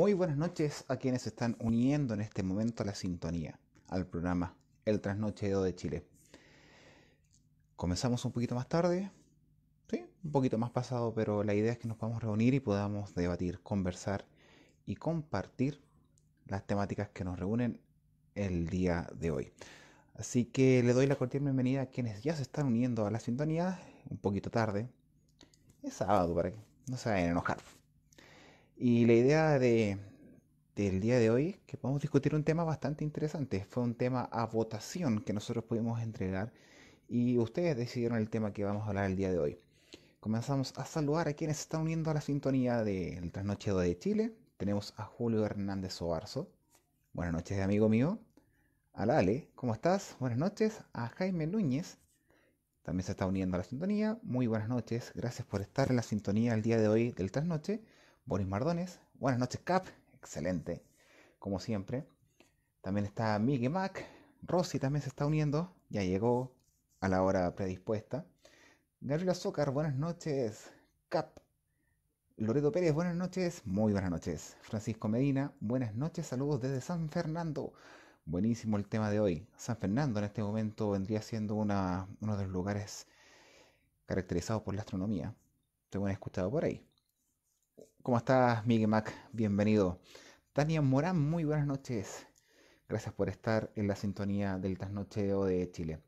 Muy buenas noches a quienes se están uniendo en este momento a la sintonía, al programa El Trasnocheo de Chile. Comenzamos un poquito más tarde, sí, un poquito más pasado, pero la idea es que nos podamos reunir y podamos debatir, conversar y compartir las temáticas que nos reúnen el día de hoy. Así que le doy la cordial bienvenida a quienes ya se están uniendo a la sintonía un poquito tarde. Es sábado para que no se vayan a enojar. Y la idea del día de hoy es que podamos discutir un tema bastante interesante. Fue un tema a votación que nosotros pudimos entregar y ustedes decidieron el tema que vamos a hablar el día de hoy. Comenzamos a saludar a quienes se están uniendo a la sintonía del trasnoche de Chile. Tenemos a Julio Hernández Obarzo. Buenas noches, amigo mío. A Lale, ¿cómo estás? Buenas noches. A Jaime Núñez, también se está uniendo a la sintonía. Muy buenas noches. Gracias por estar en la sintonía el día de hoy del Trasnoche. Boris Mardones. Buenas noches, Cap. Excelente, como siempre. También está Miguel Mac. Rosy también se está uniendo. Ya llegó a la hora predispuesta. Gabriel Azúcar, buenas noches. Cap. Loreto Pérez, buenas noches. Muy buenas noches. Francisco Medina, buenas noches. Saludos desde San Fernando. Buenísimo el tema de hoy. San Fernando en este momento vendría siendo uno de los lugares caracterizados por la astronomía, tengo he escuchado por ahí. ¿Cómo estás, Miguel Mac? Bienvenido. Tania Morán, muy buenas noches. Gracias por estar en la sintonía del trasnocheo de Chile.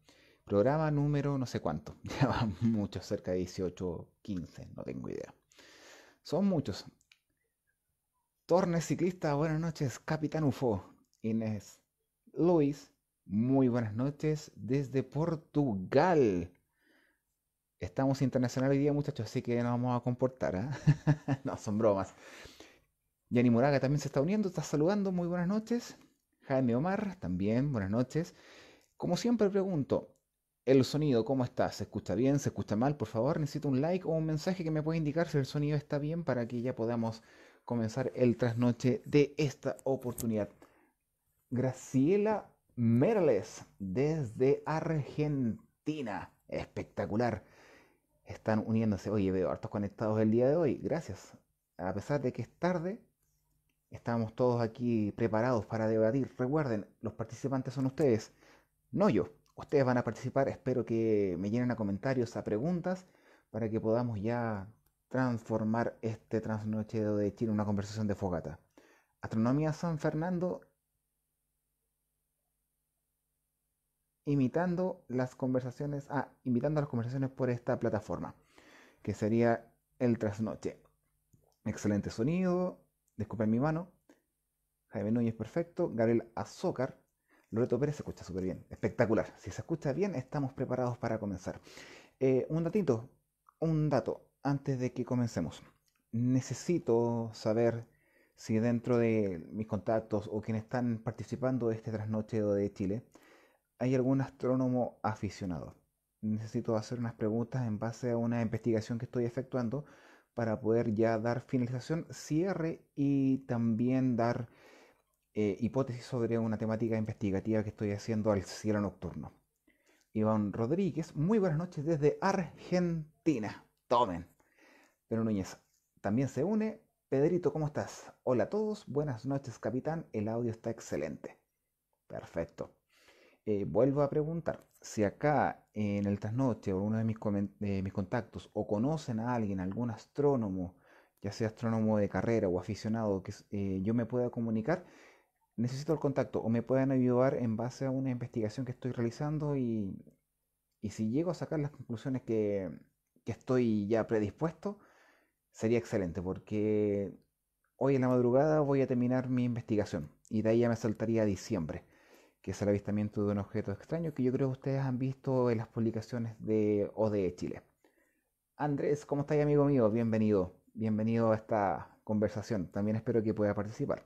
Programa número no sé cuánto. Ya van muchos, cerca de 18, 15, no tengo idea. Son muchos. Torne Ciclista, buenas noches. Capitán UFO, Inés Luis, muy buenas noches desde Portugal. Estamos internacional hoy día, muchachos, así que nos vamos a comportar. ¿ah? no, son bromas. Yanni Moraga también se está uniendo, está saludando. Muy buenas noches. Jaime Omar también, buenas noches. Como siempre pregunto, el sonido, ¿cómo está? ¿Se escucha bien? ¿Se escucha mal? Por favor, necesito un like o un mensaje que me pueda indicar si el sonido está bien para que ya podamos comenzar el trasnoche de esta oportunidad. Graciela Merles, desde Argentina. Espectacular están uniéndose. Oye, veo hartos conectados el día de hoy. Gracias. A pesar de que es tarde, estamos todos aquí preparados para debatir. Recuerden, los participantes son ustedes, no yo. Ustedes van a participar. Espero que me llenen a comentarios, a preguntas, para que podamos ya transformar este transnoche de Chile en una conversación de fogata. Astronomía San Fernando imitando las conversaciones, ah, invitando las conversaciones por esta plataforma, que sería el trasnoche. Excelente sonido, disculpen mi mano. Jaime Núñez perfecto, Gabriel Azócar, Loreto Pérez se escucha súper bien, espectacular. Si se escucha bien, estamos preparados para comenzar. Eh, un datito, un dato, antes de que comencemos. Necesito saber si dentro de mis contactos o quienes están participando de este trasnoche de Chile, hay algún astrónomo aficionado. Necesito hacer unas preguntas en base a una investigación que estoy efectuando para poder ya dar finalización, cierre y también dar eh, hipótesis sobre una temática investigativa que estoy haciendo al cielo nocturno. Iván Rodríguez, muy buenas noches desde Argentina. Tomen. Pero Núñez también se une. Pedrito, ¿cómo estás? Hola a todos, buenas noches capitán, el audio está excelente. Perfecto. Eh, vuelvo a preguntar, si acá en el trasnoche o uno de mis, mis contactos o conocen a alguien, algún astrónomo, ya sea astrónomo de carrera o aficionado, que eh, yo me pueda comunicar, necesito el contacto o me puedan ayudar en base a una investigación que estoy realizando y, si llego a sacar las conclusiones que, estoy ya predispuesto, sería excelente porque hoy en la madrugada voy a terminar mi investigación y de ahí ya me saltaría diciembre que es el avistamiento de un objeto extraño que yo creo que ustedes han visto en las publicaciones de ODE Chile. Andrés, ¿cómo estáis, amigo mío? Bienvenido, bienvenido a esta conversación. También espero que pueda participar.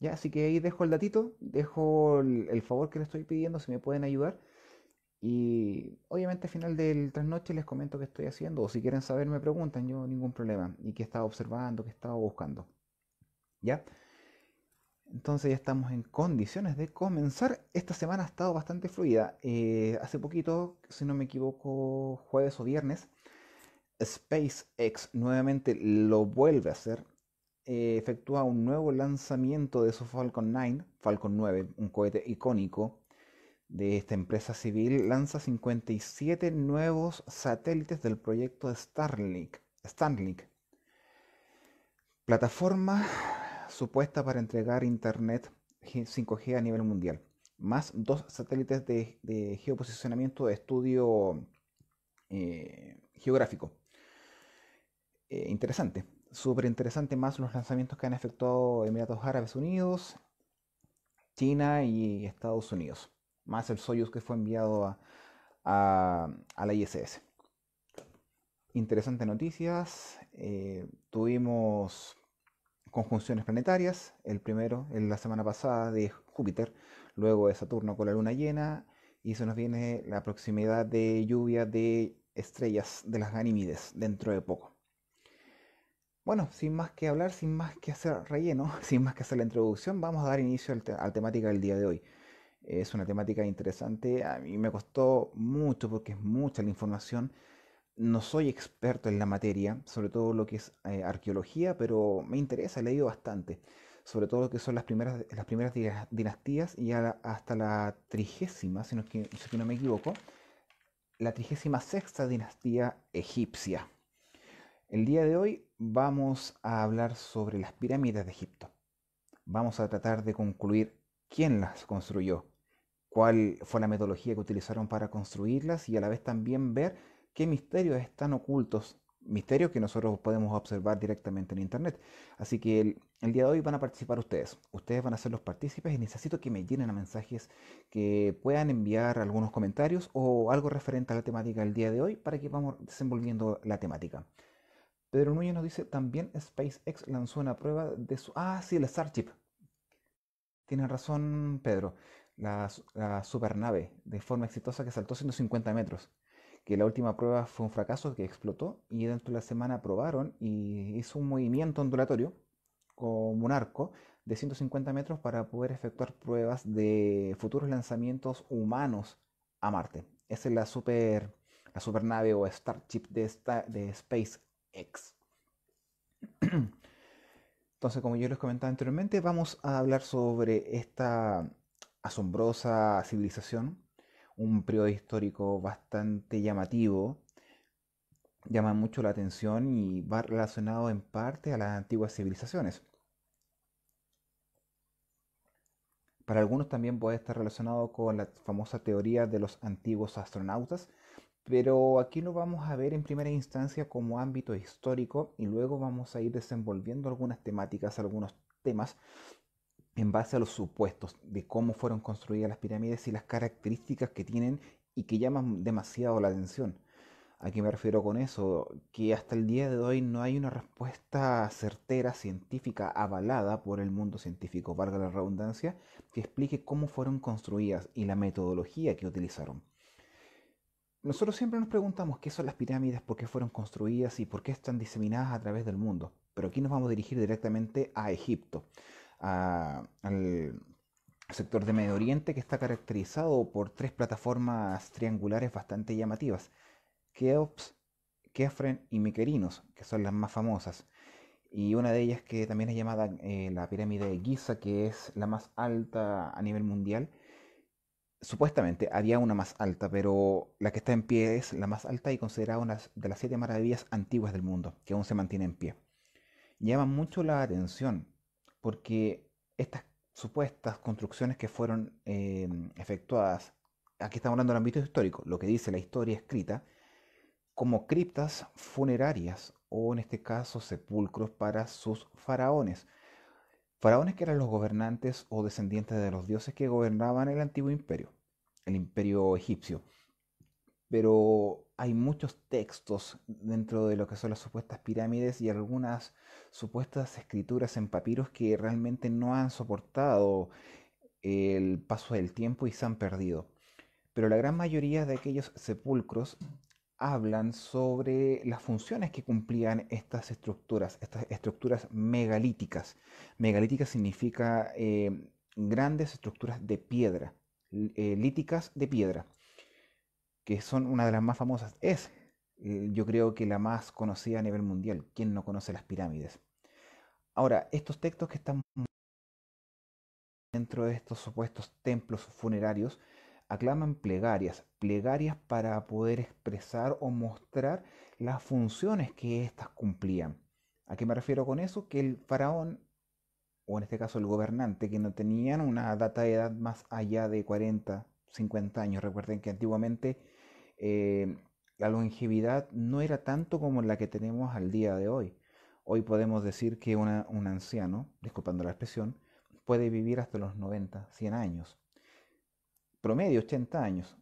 Ya, así que ahí dejo el datito, dejo el, favor que le estoy pidiendo, si me pueden ayudar. Y obviamente al final del trasnoche les comento qué estoy haciendo, o si quieren saber me preguntan, yo ningún problema, y qué estaba observando, qué estaba buscando. ¿Ya? Entonces ya estamos en condiciones de comenzar. Esta semana ha estado bastante fluida. Eh, hace poquito, si no me equivoco, jueves o viernes, SpaceX nuevamente lo vuelve a hacer. Eh, efectúa un nuevo lanzamiento de su Falcon 9, Falcon 9, un cohete icónico de esta empresa civil. Lanza 57 nuevos satélites del proyecto Starlink. Starlink. Plataforma supuesta para entregar Internet 5G a nivel mundial, más dos satélites de, geoposicionamiento de estudio eh, geográfico. Eh, interesante, súper interesante más los lanzamientos que han efectuado Emiratos Árabes Unidos, China y Estados Unidos, más el Soyuz que fue enviado a, la ISS. Interesantes noticias. Eh, tuvimos conjunciones planetarias. El primero, en la semana pasada, de Júpiter, luego de Saturno con la luna llena, y se nos viene la proximidad de lluvia de estrellas de las Ganímides dentro de poco. Bueno, sin más que hablar, sin más que hacer relleno, sin más que hacer la introducción, vamos a dar inicio a la temática del día de hoy. Es una temática interesante, a mí me costó mucho porque es mucha la información no soy experto en la materia, sobre todo lo que es eh, arqueología, pero me interesa, he leído bastante, sobre todo lo que son las primeras, las primeras dinastías y hasta la trigésima, si no, si no me equivoco, la trigésima sexta dinastía egipcia. El día de hoy vamos a hablar sobre las pirámides de Egipto. Vamos a tratar de concluir quién las construyó, cuál fue la metodología que utilizaron para construirlas y a la vez también ver qué misterios están ocultos, misterios que nosotros podemos observar directamente en Internet. Así que el, día de hoy van a participar ustedes, ustedes van a ser los partícipes y necesito que me llenen a mensajes que puedan enviar algunos comentarios o algo referente a la temática del día de hoy para que vamos desenvolviendo la temática. Pedro Núñez nos dice, también SpaceX lanzó una prueba de su... Ah, sí, el Starship. Tienes razón, Pedro. La, la supernave de forma exitosa que saltó 150 metros que la última prueba fue un fracaso que explotó y dentro de la semana probaron y hizo un movimiento ondulatorio como un arco de 150 metros para poder efectuar pruebas de futuros lanzamientos humanos a Marte. Esa es la super la nave o Starship de, esta, de SpaceX. Entonces, como yo les comentaba anteriormente, vamos a hablar sobre esta asombrosa civilización un periodo histórico bastante llamativo, llama mucho la atención y va relacionado en parte a las antiguas civilizaciones. Para algunos también puede estar relacionado con la famosa teoría de los antiguos astronautas, pero aquí lo vamos a ver en primera instancia como ámbito histórico y luego vamos a ir desenvolviendo algunas temáticas, algunos temas en base a los supuestos de cómo fueron construidas las pirámides y las características que tienen y que llaman demasiado la atención. ¿A qué me refiero con eso? Que hasta el día de hoy no hay una respuesta certera, científica, avalada por el mundo científico, valga la redundancia, que explique cómo fueron construidas y la metodología que utilizaron. Nosotros siempre nos preguntamos qué son las pirámides, por qué fueron construidas y por qué están diseminadas a través del mundo, pero aquí nos vamos a dirigir directamente a Egipto al sector de Medio Oriente que está caracterizado por tres plataformas triangulares bastante llamativas, Keops, Kefren y Miquerinos, que son las más famosas. Y una de ellas que también es llamada eh, la pirámide de Giza, que es la más alta a nivel mundial. Supuestamente había una más alta, pero la que está en pie es la más alta y considerada una de las siete maravillas antiguas del mundo, que aún se mantiene en pie. Llama mucho la atención porque estas supuestas construcciones que fueron em, efectuadas, aquí estamos hablando del ámbito histórico, lo que dice la historia escrita, como criptas funerarias o en este caso sepulcros para sus faraones. Faraones que eran los gobernantes o descendientes de los dioses que gobernaban el antiguo imperio, el imperio egipcio pero hay muchos textos dentro de lo que son las supuestas pirámides y algunas supuestas escrituras en papiros que realmente no han soportado el paso del tiempo y se han perdido. Pero la gran mayoría de aquellos sepulcros hablan sobre las funciones que cumplían estas estructuras, estas estructuras megalíticas. Megalítica significa eh, grandes estructuras de piedra, eh, líticas de piedra que son una de las más famosas, es eh, yo creo que la más conocida a nivel mundial. ¿Quién no conoce las pirámides? Ahora, estos textos que están dentro de estos supuestos templos funerarios aclaman plegarias, plegarias para poder expresar o mostrar las funciones que éstas cumplían. ¿A qué me refiero con eso? Que el faraón, o en este caso el gobernante, que no tenían una data de edad más allá de 40, 50 años, recuerden que antiguamente eh, la longevidad no era tanto como la que tenemos al día de hoy. Hoy podemos decir que un anciano, disculpando la expresión, puede vivir hasta los 90, 100 años. Promedio 80 años.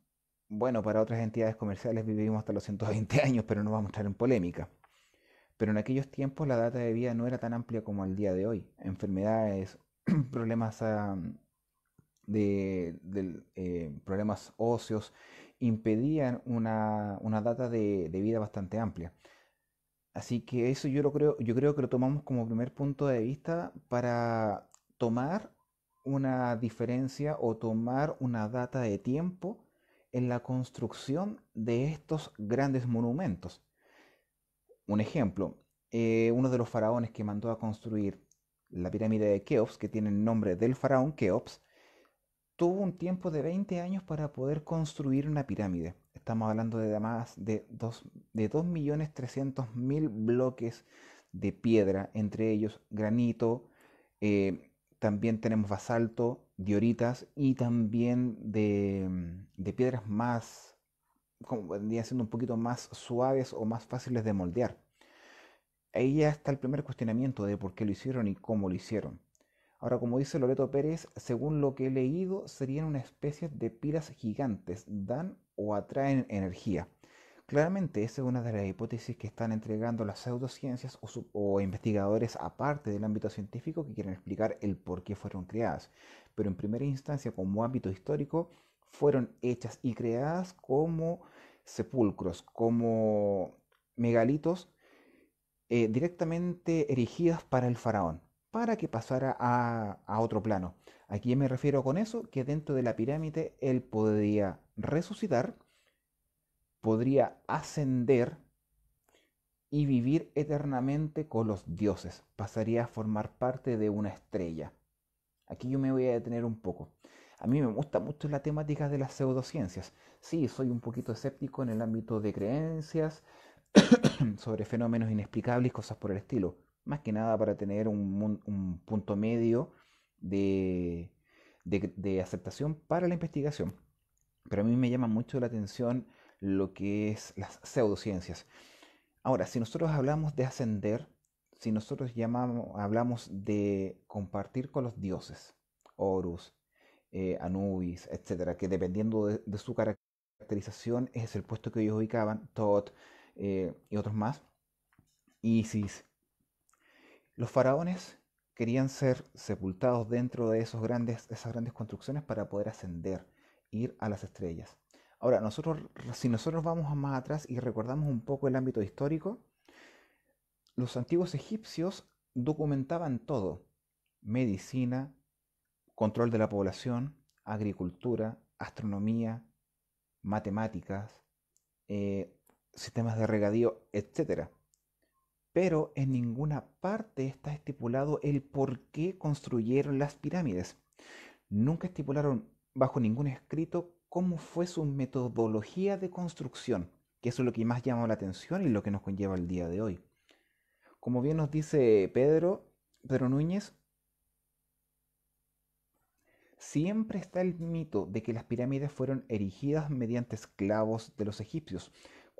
Bueno, para otras entidades comerciales vivimos hasta los 120 años, pero no vamos a entrar en polémica. Pero en aquellos tiempos la data de vida no era tan amplia como al día de hoy. Enfermedades, problemas, ah, de, eh, problemas óseos impedían una, data de, vida bastante amplia. Así que eso yo, lo creo, yo creo que lo tomamos como primer punto de vista para tomar una diferencia o tomar una data de tiempo en la construcción de estos grandes monumentos. Un ejemplo, eh, uno de los faraones que mandó a construir la pirámide de Keops, que tiene el nombre del faraón Keops, tuvo un tiempo de 20 años para poder construir una pirámide. Estamos hablando de más de de 2.300.000 bloques de piedra, entre ellos granito, eh, también tenemos basalto, dioritas y también de, de piedras más, como vendría siendo un poquito más suaves o más fáciles de moldear. Ahí ya está el primer cuestionamiento de por qué lo hicieron y cómo lo hicieron. Ahora, como dice Loreto Pérez, según lo que he leído, serían una especie de pilas gigantes, dan o atraen energía. Claramente, esa es una de las hipótesis que están entregando las pseudociencias o, investigadores aparte del ámbito científico que quieren explicar el por qué fueron creadas. Pero en primera instancia, como ámbito histórico, fueron hechas y creadas como sepulcros, como megalitos eh, directamente erigidas para el faraón para que pasara a, otro plano. Aquí me refiero con eso que dentro de la pirámide él podría resucitar, podría ascender y vivir eternamente con los dioses. Pasaría a formar parte de una estrella. Aquí yo me voy a detener un poco. A mí me gusta mucho la temática de las pseudociencias. Sí, soy un poquito escéptico en el ámbito de creencias, sobre fenómenos inexplicables cosas por el estilo más que nada para tener un, punto medio de, aceptación para la investigación. Pero a mí me llama mucho la atención lo que es las pseudociencias. Ahora, si nosotros hablamos de ascender, si nosotros hablamos de compartir con los dioses, Horus, eh, Anubis, etcétera, que dependiendo de, su caracterización es el puesto que ellos ubicaban, Thoth eh, y otros más, Isis, los faraones querían ser sepultados dentro de esos grandes, esas grandes construcciones para poder ascender, ir a las estrellas. Ahora, nosotros, si nosotros vamos más atrás y recordamos un poco el ámbito histórico, los antiguos egipcios documentaban todo, medicina, control de la población, agricultura, astronomía, matemáticas, eh, sistemas de regadío, etc pero en ninguna parte está estipulado el por qué construyeron las pirámides. Nunca estipularon bajo ningún escrito cómo fue su metodología de construcción, que es lo que más llama la atención y lo que nos conlleva el día de hoy. Como bien nos dice Pedro, Pedro Núñez, siempre está el mito de que las pirámides fueron erigidas mediante esclavos de los egipcios,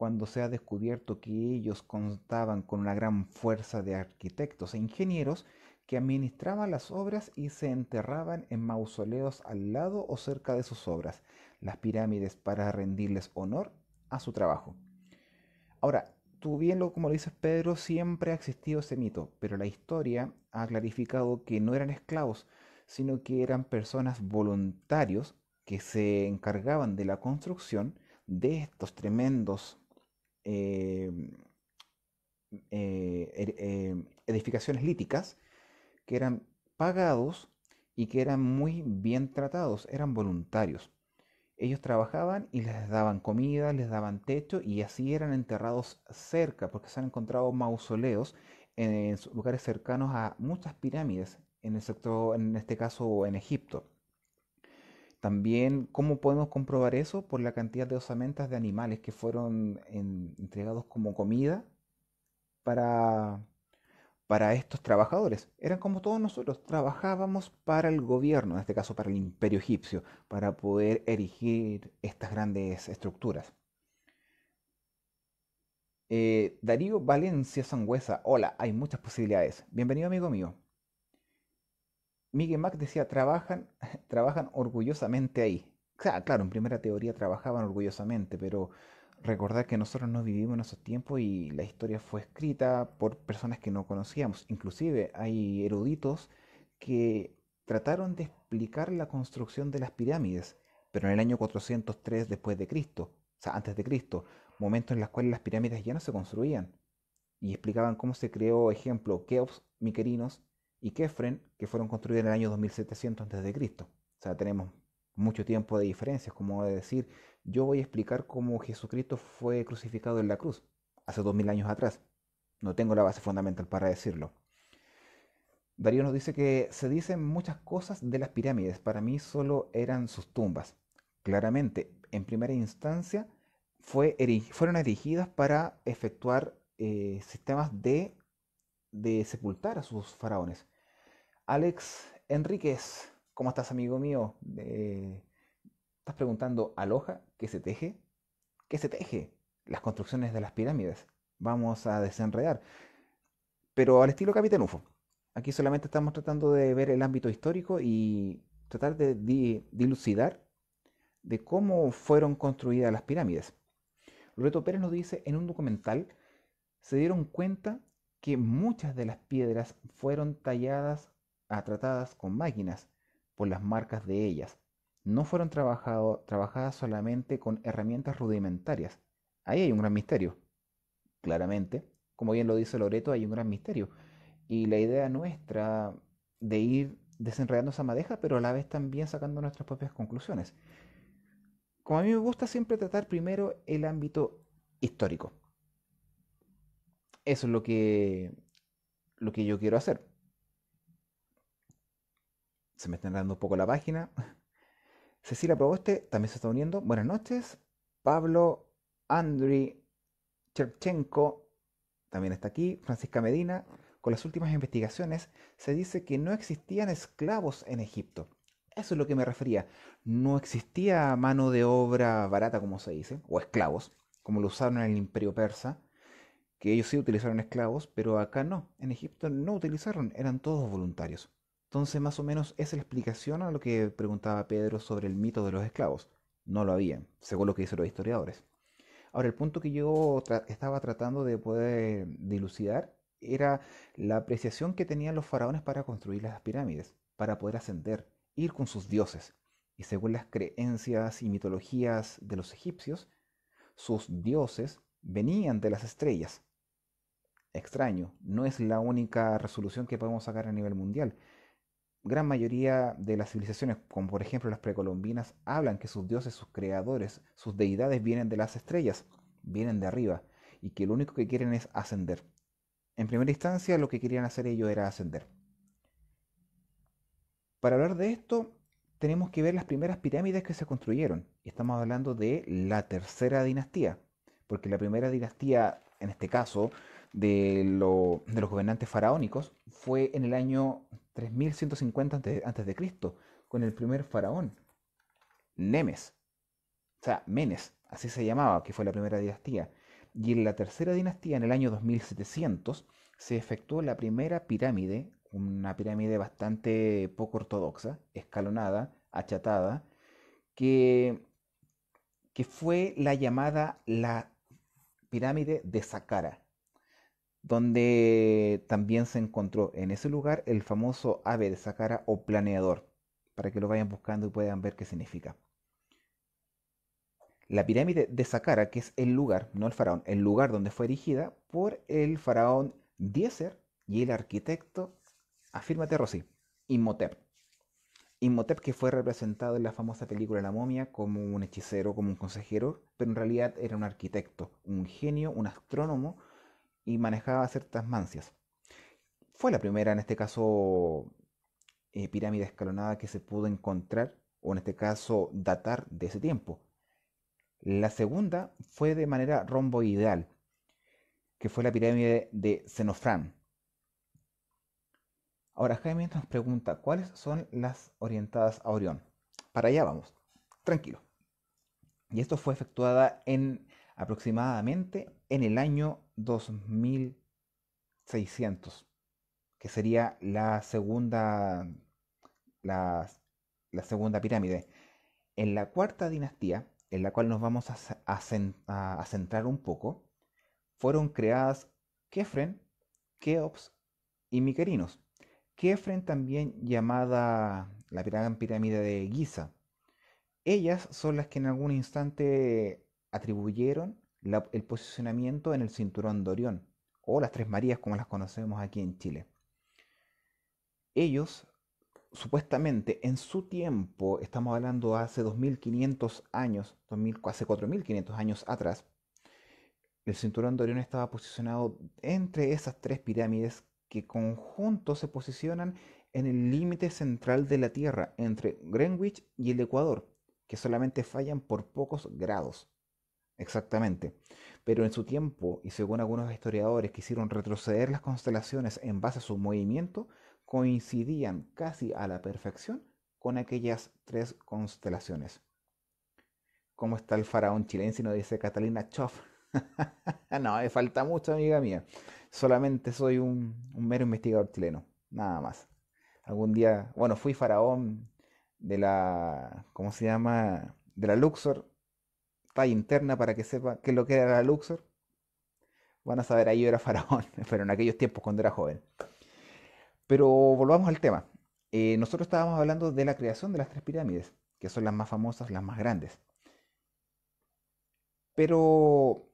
cuando se ha descubierto que ellos contaban con una gran fuerza de arquitectos e ingenieros que administraban las obras y se enterraban en mausoleos al lado o cerca de sus obras, las pirámides para rendirles honor a su trabajo. Ahora, tú bien lo, como lo dices Pedro, siempre ha existido ese mito, pero la historia ha clarificado que no eran esclavos, sino que eran personas voluntarios que se encargaban de la construcción de estos tremendos Em, eh, em, edificaciones líticas que eran pagados y que eran muy bien tratados, eran voluntarios. Ellos trabajaban y les daban comida, les daban techo y así eran enterrados cerca, porque se han encontrado mausoleos en, en lugares cercanos a muchas pirámides, en el sector, en este caso en Egipto. También, ¿cómo podemos comprobar eso? Por la cantidad de osamentas de animales que fueron entregados como comida para, para estos trabajadores. Eran como todos nosotros, trabajábamos para el gobierno, en este caso para el imperio egipcio, para poder erigir estas grandes estructuras. Eh, Darío Valencia Sangüesa, hola, hay muchas posibilidades. Bienvenido amigo mío. Miguel Mac decía, trabajan, trabajan orgullosamente ahí. Claro, claro, en primera teoría trabajaban orgullosamente, pero recordar que nosotros no vivimos en esos tiempos y la historia fue escrita por personas que no conocíamos. Inclusive hay eruditos que trataron de explicar la construcción de las pirámides, pero en el año 403 después de Cristo, o sea, antes de Cristo, momento en los cuales las pirámides ya no se construían. Y explicaban cómo se creó, ejemplo, Keops, Miquerinos, y Kefren, que fueron construidas en el año 2700 a.C. O sea, tenemos mucho tiempo de diferencias, como de decir, yo voy a explicar cómo Jesucristo fue crucificado en la cruz, hace 2000 años atrás. No tengo la base fundamental para decirlo. Darío nos dice que se dicen muchas cosas de las pirámides, para mí solo eran sus tumbas. Claramente, en primera instancia, fueron erigidas para efectuar eh, sistemas de, de sepultar a sus faraones. Alex Enríquez, ¿cómo estás, amigo mío? ¿Estás preguntando, ¿aloja? ¿Qué se teje? ¿Qué se teje? Las construcciones de las pirámides. Vamos a desenredar. Pero al estilo UFO. Aquí solamente estamos tratando de ver el ámbito histórico y tratar de dilucidar de cómo fueron construidas las pirámides. Loreto Pérez nos dice en un documental se dieron cuenta que muchas de las piedras fueron talladas tratadas con máquinas por las marcas de ellas. No fueron trabajadas solamente con herramientas rudimentarias. Ahí hay un gran misterio. Claramente, como bien lo dice Loreto, hay un gran misterio. Y la idea nuestra de ir desenredando esa madeja, pero a la vez también sacando nuestras propias conclusiones. Como a mí me gusta siempre tratar primero el ámbito histórico. Eso es lo que, lo que yo quiero hacer se me está dando un poco la página. Cecilia Proboste también se está uniendo. Buenas noches. Pablo Andri Cherchenko también está aquí. Francisca Medina. Con las últimas investigaciones se dice que no existían esclavos en Egipto. Eso es lo que me refería. No existía mano de obra barata, como se dice, o esclavos, como lo usaron en el Imperio Persa, que ellos sí utilizaron esclavos, pero acá no. En Egipto no utilizaron, eran todos voluntarios. Entonces, más o menos esa es la explicación a lo que preguntaba Pedro sobre el mito de los esclavos. No lo había, según lo que dicen los historiadores. Ahora, el punto que yo estaba tratando de poder dilucidar era la apreciación que tenían los faraones para construir las pirámides, para poder ascender, ir con sus dioses. Y según las creencias y mitologías de los egipcios, sus dioses venían de las estrellas. Extraño, no es la única resolución que podemos sacar a nivel mundial gran mayoría de las civilizaciones, como por ejemplo las precolombinas, hablan que sus dioses, sus creadores, sus deidades vienen de las estrellas, vienen de arriba, y que lo único que quieren es ascender. En primera instancia, lo que querían hacer ellos era ascender. Para hablar de esto, tenemos que ver las primeras pirámides que se construyeron. Estamos hablando de la tercera dinastía, porque la primera dinastía, en este caso, de, de los gobernantes faraónicos fue en el año 3150 antes, de Cristo, con el primer faraón, Nemes, o sea, Menes, así se llamaba, que fue la primera dinastía. Y en la tercera dinastía, en el año 2700, se efectuó la primera pirámide, una pirámide bastante poco ortodoxa, escalonada, achatada, que, que fue la llamada la pirámide de Saqqara donde también se encontró en ese lugar el famoso ave de Sakara o planeador, para que lo vayan buscando y puedan ver qué significa. La pirámide de Sakara, que es el lugar, no el faraón, el lugar donde fue erigida por el faraón Dieser y el arquitecto, afírmate Rosy, Imhotep. Imhotep que fue representado en la famosa película La momia como un hechicero, como un consejero, pero en realidad era un arquitecto, un genio, un astrónomo, y manejaba ciertas mancias. Fue la primera, en este caso, eh, pirámide escalonada que se pudo encontrar, o en este caso, datar de ese tiempo. La segunda fue de manera romboideal, que fue la pirámide de Xenofrán. Ahora Jaime nos pregunta, ¿cuáles son las orientadas a Orión? Para allá vamos, tranquilo. Y esto fue efectuada en aproximadamente en el año 2600, que sería la segunda, la, segunda pirámide. En la cuarta dinastía, en la cual nos vamos a, centrar un poco, fueron creadas Kefren, Keops y Miquerinos. Kefren también llamada la gran pirámide de Giza. Ellas son las que en algún instante atribuyeron el posicionamiento en el cinturón de Orión, o las Tres Marías como las conocemos aquí en Chile. Ellos, supuestamente, en su tiempo, estamos hablando hace 2500 años, hace 4500 años atrás, el cinturón de Orión estaba posicionado entre esas tres pirámides que conjunto se posicionan en el límite central de la Tierra, entre Greenwich y el Ecuador, que solamente fallan por pocos grados. Exactamente. Pero en su tiempo, y según algunos historiadores que hicieron retroceder las constelaciones en base a su movimiento, coincidían casi a la perfección con aquellas tres constelaciones. ¿Cómo está el faraón chilense? dice Catalina Choff. no, me falta mucho, amiga mía. Solamente soy un, un mero investigador chileno, nada más. Algún día, bueno, fui faraón de la, ¿cómo se llama? De la Luxor talla interna para que sepa qué es lo que era la Luxor. Van a saber, ahí yo era faraón, pero en aquellos tiempos cuando era joven. Pero volvamos al tema. Eh, nosotros estábamos hablando de la creación de las tres pirámides, que son las más famosas, las más grandes. Pero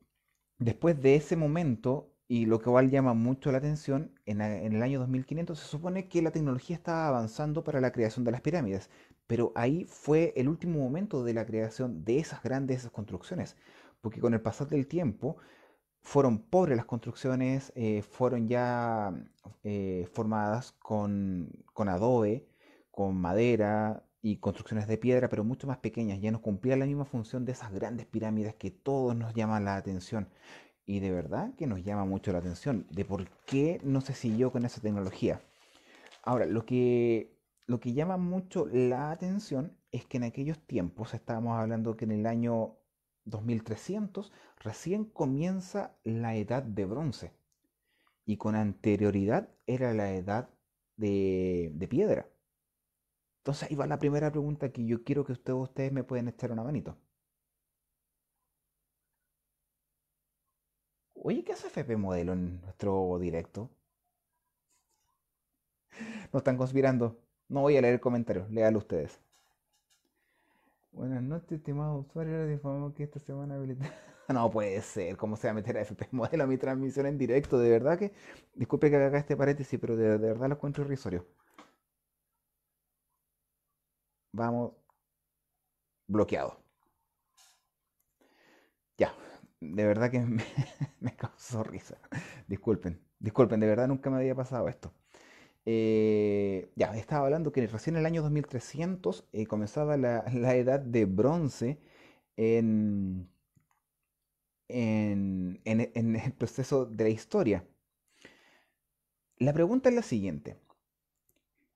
después de ese momento, y lo que igual llama mucho la atención, en, el año 2500 se supone que la tecnología estaba avanzando para la creación de las pirámides. Pero ahí fue el último momento de la creación de esas grandes construcciones, porque con el pasar del tiempo fueron pobres las construcciones, eh, fueron ya eh, formadas con, con adobe, con madera y construcciones de piedra, pero mucho más pequeñas, ya no cumplían la misma función de esas grandes pirámides que todos nos llaman la atención. Y de verdad que nos llama mucho la atención de por qué no se siguió con esa tecnología. Ahora, lo que lo que llama mucho la atención es que en aquellos tiempos, estábamos hablando que en el año 2300 recién comienza la edad de bronce y con anterioridad era la edad de, piedra. Entonces ahí va la primera pregunta que yo quiero que ustedes, ustedes me pueden echar una manito. Oye, ¿qué hace FP Modelo en nuestro directo? No están conspirando. No voy a leer el comentario, léalo ustedes. Buenas noches, estimados usuarios. Les que esta semana no puede ser, ¿cómo se va a meter a FP Modelo a mi transmisión en directo? De verdad que. Disculpe que haga este paréntesis, pero de, verdad lo encuentro irrisorio. Vamos. Bloqueado. Ya. De verdad que me, me causó risa. Disculpen. Disculpen, de verdad nunca me había pasado esto. Eh, ya, estaba hablando que recién en el año 2300 eh, comenzaba la, edad de bronce en, e, en, el proceso de la historia. La pregunta es la siguiente.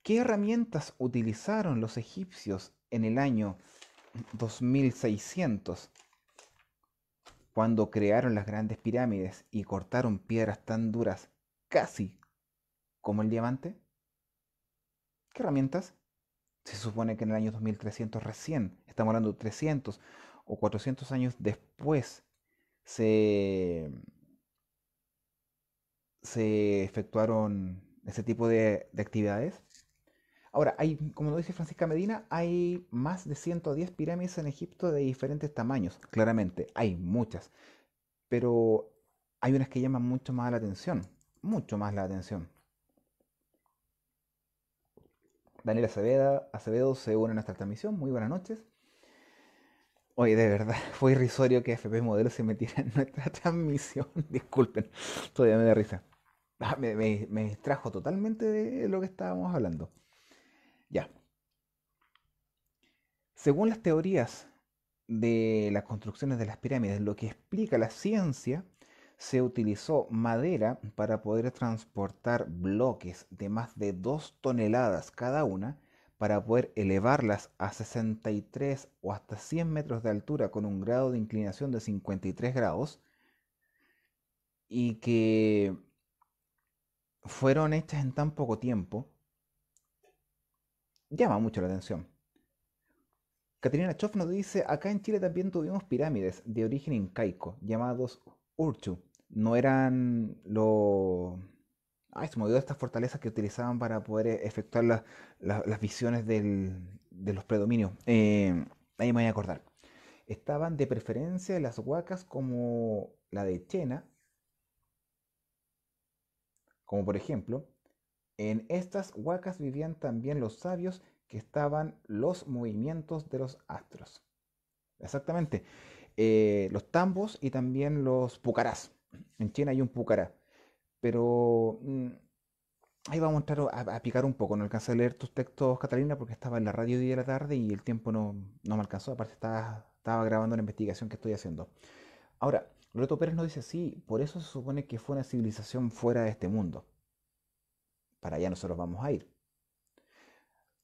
¿Qué herramientas utilizaron los egipcios en el año 2600 cuando crearon las grandes pirámides y cortaron piedras tan duras, casi como el diamante? ¿Qué herramientas? Se supone que en el año 2300 recién, estamos hablando 300 o 400 años después, se, se efectuaron ese tipo de, actividades. Ahora, hay, como lo dice Francisca Medina, hay más de 110 pirámides en Egipto de diferentes tamaños, claramente, hay muchas, pero hay unas que llaman mucho más la atención, mucho más la atención. Daniel Acevedo, Acevedo se une a nuestra transmisión. Muy buenas noches. Oye, de verdad, fue irrisorio que FP Modelo se metiera en nuestra transmisión. Disculpen, todavía me da risa. Ah, me, me, distrajo totalmente de lo que estábamos hablando. Ya. Según las teorías de las construcciones de las pirámides, lo que explica la ciencia se utilizó madera para poder transportar bloques de más de 2 toneladas cada una para poder elevarlas a 63 o hasta 100 metros de altura con un grado de inclinación de 53 grados y que fueron hechas en tan poco tiempo, llama mucho la atención. Caterina Choff nos dice, acá en Chile también tuvimos pirámides de origen incaico, llamados Urchu, no eran lo... Ay, se me estas fortalezas que utilizaban para poder eh, efectuar las visiones de los predominios. Eh, ahí me voy a acordar. Estaban de preferencia las huacas como la de Chena, como por ejemplo, en estas huacas vivían también los sabios que estaban los movimientos de los astros. Exactamente. Eh, los tambos y también los pucarás. En China hay un Pucará. Pero mm, ahí vamos a entrar a, picar un poco. No alcancé a leer tus textos, Catalina, porque estaba en la radio día de la tarde y el tiempo no, no me alcanzó. Aparte, estaba, grabando una investigación que estoy haciendo. Ahora, Loreto Pérez nos dice, sí, por eso se supone que fue una civilización fuera de este mundo. Para allá nosotros vamos a ir.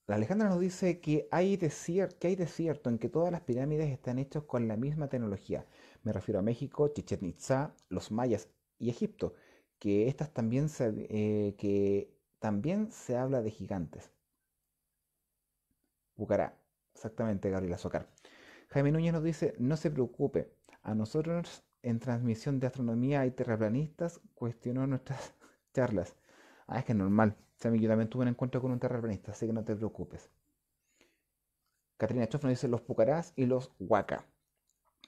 La Alejandra nos dice que hay, que hay desierto en que todas las pirámides están hechas con la misma tecnología, me refiero a México, Chichén los mayas y Egipto, que, estas también se, eh, que también se habla de gigantes. Bucará, exactamente, Gabriela Socar. Jaime Núñez nos dice, no se preocupe, a nosotros en transmisión de astronomía hay terraplanistas, cuestionó nuestras charlas. Ah, es que es normal. Sammy, yo también tuve un encuentro con un terraplanista, así que no te preocupes. Catrina Choff nos dice los pucarás y los huaca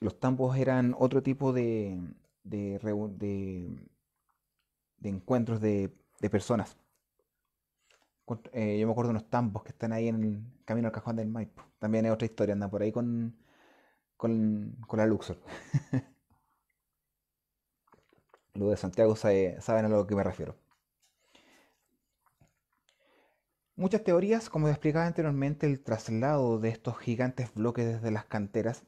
los tambos eran otro tipo de, de, encuentros de, personas. Eh, yo me acuerdo de unos tambos que están ahí en el camino al cajón del Maipo. También hay otra historia, anda por ahí con, la Luxor. Los de Santiago saben a lo que me refiero. Muchas teorías, como explicaba anteriormente, el traslado de estos gigantes bloques desde las canteras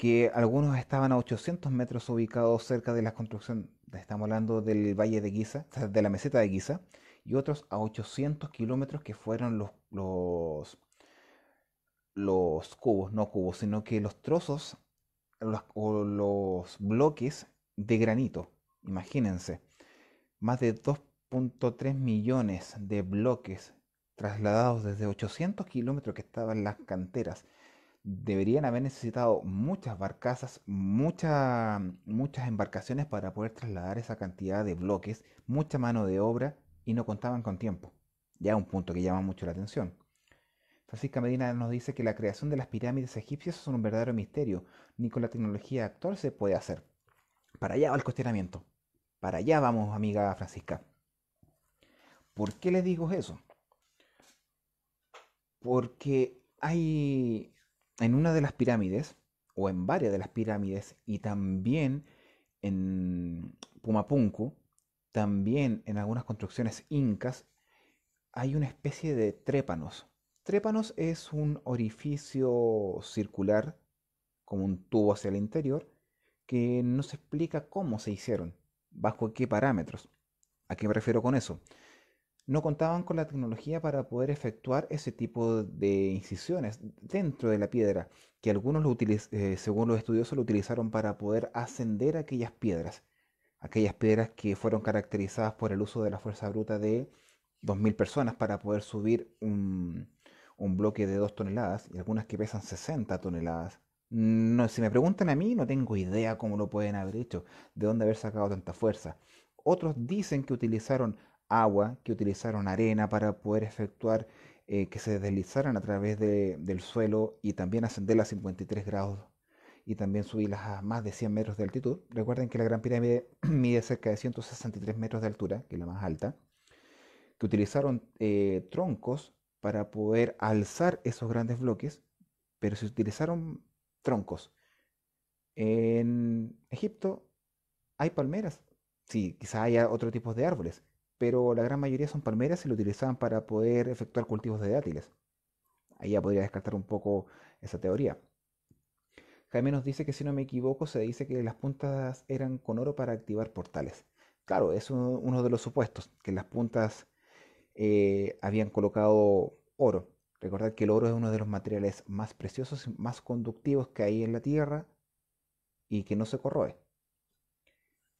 que algunos estaban a 800 metros ubicados cerca de la construcción, estamos hablando del valle de Guisa, de la meseta de Guisa, y otros a 800 kilómetros que fueron los, los, los, cubos, no cubos, sino que los trozos los, o los bloques de granito, imagínense, más de 2.3 millones de bloques trasladados desde 800 kilómetros que estaban las canteras deberían haber necesitado muchas barcazas, muchas embarcaciones para poder trasladar esa cantidad de bloques, mucha mano de obra y no contaban con tiempo. Ya un punto que llama mucho la atención. Francisca Medina nos dice que la creación de las pirámides egipcias es un verdadero misterio, ni con la tecnología actual se puede hacer. Para allá va el cuestionamiento. Para allá vamos, amiga Francisca. ¿Por qué les digo eso? Porque hay en una de las pirámides, o en varias de las pirámides, y también en Pumapunku, también en algunas construcciones incas, hay una especie de trépanos. Trépanos es un orificio circular, como un tubo hacia el interior, que no se explica cómo se hicieron, bajo qué parámetros. ¿A qué me refiero con eso? no contaban con la tecnología para poder efectuar ese tipo de incisiones dentro de la piedra, que algunos, eh, según los estudiosos, lo utilizaron para poder ascender aquellas piedras, aquellas piedras que fueron caracterizadas por el uso de la fuerza bruta de 2.000 personas para poder subir un, bloque de 2 toneladas y algunas que pesan 60 toneladas. No, si me preguntan a mí, no tengo idea cómo lo pueden haber hecho, de dónde haber sacado tanta fuerza. Otros dicen que utilizaron agua, que utilizaron arena para poder efectuar eh, que se deslizaran a través del suelo y también ascender a 53 grados y también subirlas a más de 100 metros de altitud. Recuerden que la Gran Pirámide mide cerca de 163 metros de altura, que es la más alta, que utilizaron eh, troncos para poder alzar esos grandes bloques, pero se utilizaron troncos. En Egipto hay palmeras, sí, quizá haya otro tipo de árboles, pero la gran mayoría son palmeras y lo utilizaban para poder efectuar cultivos de dátiles. Ahí ya podría descartar un poco esa teoría. Jaime nos dice que si no me equivoco se dice que las puntas eran con oro para activar portales. Claro, es uno de los supuestos, que las puntas eh, habían colocado oro. Recordad que el oro es uno de los materiales más preciosos y más conductivos que hay en la Tierra y que no se corroe.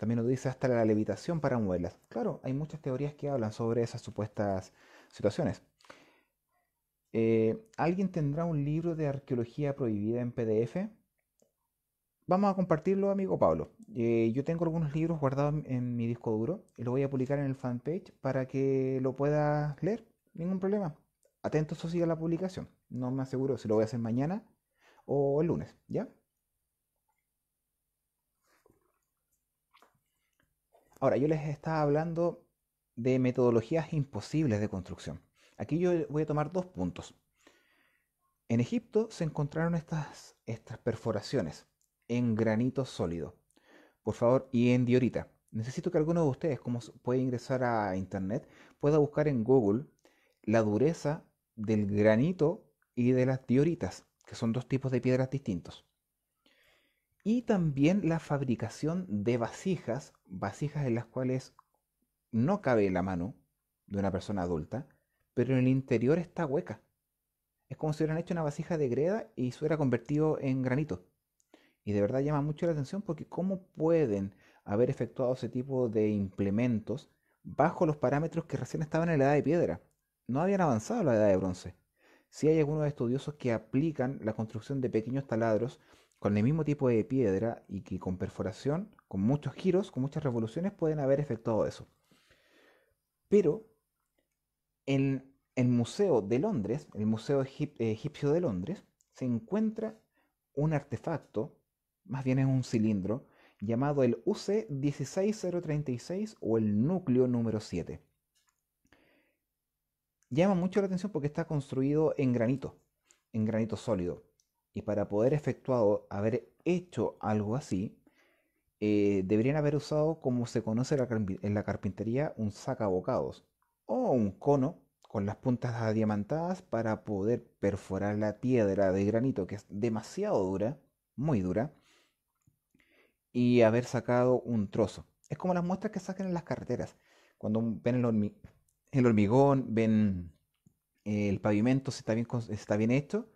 También dice hasta la levitación para moverlas. Claro, hay muchas teorías que hablan sobre esas supuestas situaciones. Eh, ¿Alguien tendrá un libro de arqueología prohibida en PDF? Vamos a compartirlo, amigo Pablo. Eh, yo tengo algunos libros guardados en mi disco duro y lo voy a publicar en el fanpage para que lo puedas leer. Ningún problema. atento o siga la publicación. No me aseguro si lo voy a hacer mañana o el lunes, ¿ya? Ahora, yo les estaba hablando de metodologías imposibles de construcción. Aquí yo voy a tomar dos puntos. En Egipto se encontraron estas, perforaciones en granito sólido. Por favor, y en diorita. Necesito que alguno de ustedes, como puede ingresar a internet, pueda buscar en Google la dureza del granito y de las dioritas, que son dos tipos de piedras distintos y también la fabricación de vasijas, vasijas en las cuales no cabe la mano de una persona adulta, pero en el interior está hueca. Es como si hubieran hecho una vasija de greda y se hubiera convertido en granito. Y de verdad llama mucho la atención porque cómo pueden haber efectuado ese tipo de implementos bajo los parámetros que recién estaban en la edad de piedra. No habían avanzado a la edad de bronce. Si hay algunos estudiosos que aplican la construcción de pequeños taladros con el mismo tipo de piedra y que con perforación, con muchos giros, con muchas revoluciones pueden haber efectuado eso. Pero en el Museo de Londres, el Museo Egipcio de Londres, se encuentra un artefacto, más bien es un cilindro, llamado el UC 16036 o el núcleo número 7. Llama mucho la atención porque está construido en granito, en granito sólido. Y para poder efectuar haber hecho algo así, eh, deberían haber usado, como se conoce en la carpintería, un sacabocados o un cono con las puntas diamantadas para poder perforar la piedra de granito, que es demasiado dura, muy dura, y haber sacado un trozo. Es como las muestras que sacan en las carreteras. Cuando ven el, hormigón, ven eh, el pavimento, si está bien, está bien hecho,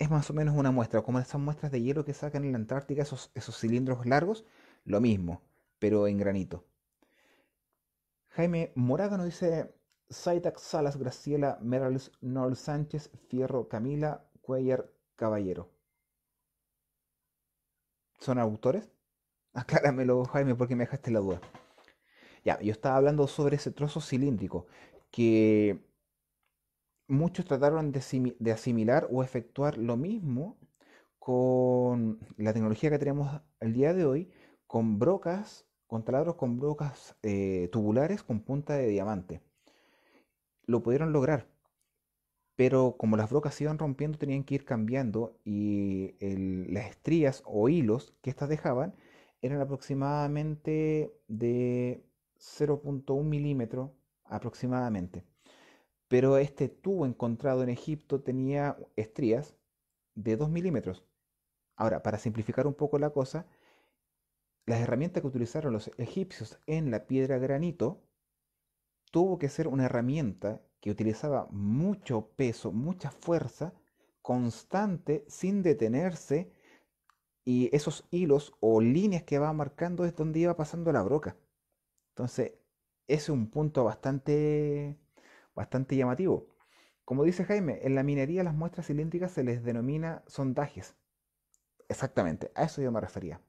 es más o menos una muestra, como esas muestras de hielo que sacan en la Antártica, esos, esos cilindros largos, lo mismo, pero en granito. Jaime Morágano dice, Saitak, Salas, Graciela, Merals, Nol Sánchez, Fierro, Camila, Cuellar, Caballero. ¿Son autores? Acláramelo, Jaime, porque me dejaste la duda. Ya, yo estaba hablando sobre ese trozo cilíndrico que muchos trataron de, asimilar o efectuar lo mismo con la tecnología que tenemos el día de hoy, con brocas, con taladros con brocas eh, tubulares con punta de diamante. Lo pudieron lograr, pero como las brocas iban rompiendo tenían que ir cambiando y las estrías o hilos que estas dejaban eran aproximadamente de 0.1 milímetro aproximadamente pero este tubo encontrado en Egipto tenía estrías de 2 milímetros. Ahora, para simplificar un poco la cosa, las herramientas que utilizaron los egipcios en la piedra granito tuvo que ser una herramienta que utilizaba mucho peso, mucha fuerza, constante, sin detenerse, y esos hilos o líneas que va marcando es donde iba pasando la broca. Entonces, ese es un punto bastante bastante llamativo. Como dice Jaime, en la minería las muestras cilíndricas se les denomina sondajes. Exactamente, a eso yo me refería.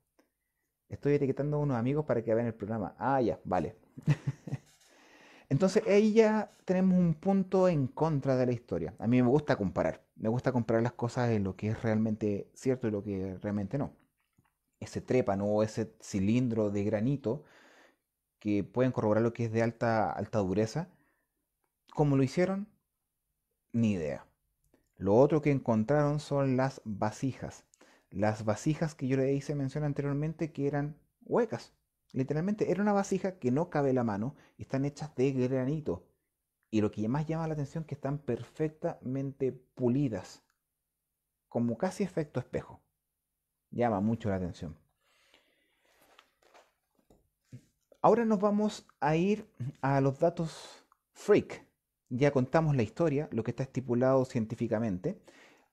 Estoy etiquetando a unos amigos para que vean el programa. Ah, ya, vale. Entonces ahí ya tenemos un punto en contra de la historia. A mí me gusta comparar. Me gusta comparar las cosas en lo que es realmente cierto y lo que realmente no. Ese trépano o ese cilindro de granito que pueden corroborar lo que es de alta, alta dureza ¿Cómo lo hicieron? Ni idea. Lo otro que encontraron son las vasijas. Las vasijas que yo le hice mención anteriormente que eran huecas. Literalmente era una vasija que no cabe la mano y están hechas de granito. Y lo que más llama la atención es que están perfectamente pulidas, como casi efecto espejo. Llama mucho la atención. Ahora nos vamos a ir a los datos freak, ya contamos la historia, lo que está estipulado científicamente.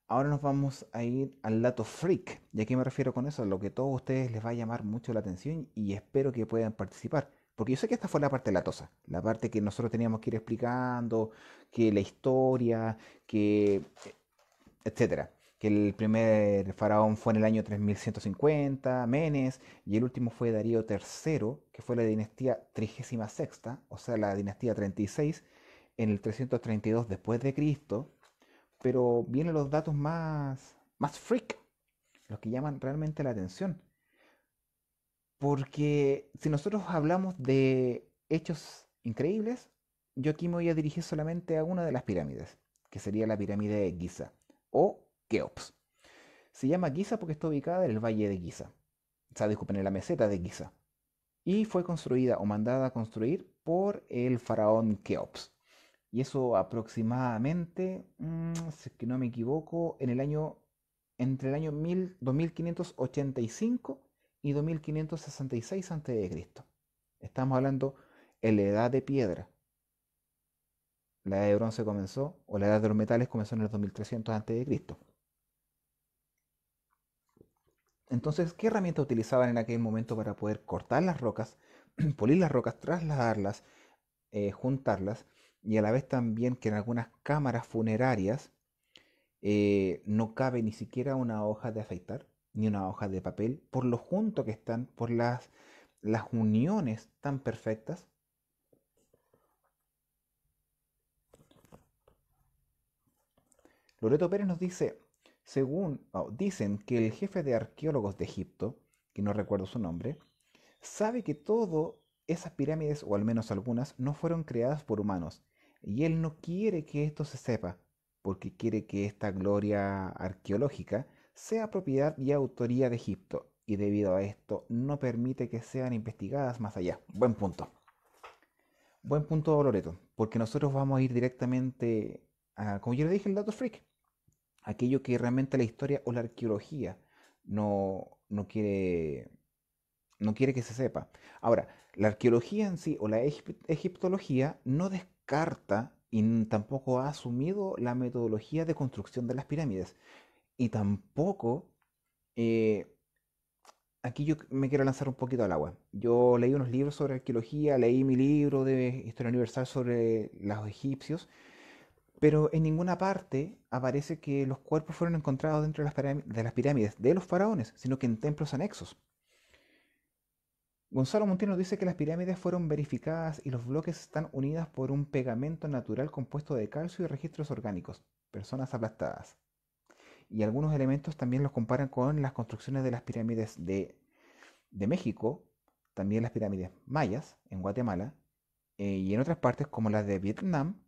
Ahora nos vamos a ir al dato freak. ¿Y a qué me refiero con eso? a Lo que todos ustedes les va a llamar mucho la atención y espero que puedan participar. Porque yo sé que esta fue la parte latosa, la parte que nosotros teníamos que ir explicando, que la historia, que. etcétera. Que el primer faraón fue en el año 3150, Menes, y el último fue Darío III, que fue la dinastía 36, o sea, la dinastía 36, en el 332 después de Cristo, pero vienen los datos más, más freak, los que llaman realmente la atención. Porque si nosotros hablamos de hechos increíbles, yo aquí me voy a dirigir solamente a una de las pirámides, que sería la pirámide de Giza o Keops. Se llama Giza porque está ubicada en el valle de Giza, o sea, disculpen, en la meseta de Giza. Y fue construida o mandada a construir por el faraón Keops. Y eso aproximadamente, mm, si no me equivoco, en el año, entre el año 2585 y 2566 a.C. Estamos hablando en la edad de piedra. La edad de bronce comenzó, o la edad de los metales comenzó en el 2300 a.C. Entonces, ¿qué herramienta utilizaban en aquel momento para poder cortar las rocas, pulir las rocas, trasladarlas, eh, juntarlas? y a la vez también que en algunas cámaras funerarias eh, no cabe ni siquiera una hoja de afeitar ni una hoja de papel por lo junto que están, por las, las uniones tan perfectas. Loreto Pérez nos dice, según oh, dicen que el jefe de arqueólogos de Egipto, que no recuerdo su nombre, sabe que todas esas pirámides, o al menos algunas, no fueron creadas por humanos, y Él no quiere que esto se sepa, porque quiere que esta gloria arqueológica sea propiedad y autoría de Egipto, y debido a esto no permite que sean investigadas más allá. Buen punto. Buen punto, Loreto, porque nosotros vamos a ir directamente a, como yo le dije, el dato freak, aquello que realmente la historia o la arqueología no, no quiere no quiere que se sepa. Ahora, la arqueología en sí o la egiptología no descubre carta y tampoco ha asumido la metodología de construcción de las pirámides. Y tampoco, eh, aquí yo me quiero lanzar un poquito al agua. Yo leí unos libros sobre arqueología, leí mi libro de historia universal sobre los egipcios, pero en ninguna parte aparece que los cuerpos fueron encontrados dentro de las pirámides de los faraones, sino que en templos anexos. Gonzalo nos dice que las pirámides fueron verificadas y los bloques están unidas por un pegamento natural compuesto de calcio y registros orgánicos, personas aplastadas. Y algunos elementos también los comparan con las construcciones de las pirámides de, México, también las pirámides mayas en Guatemala, eh, y en otras partes como las de Vietnam,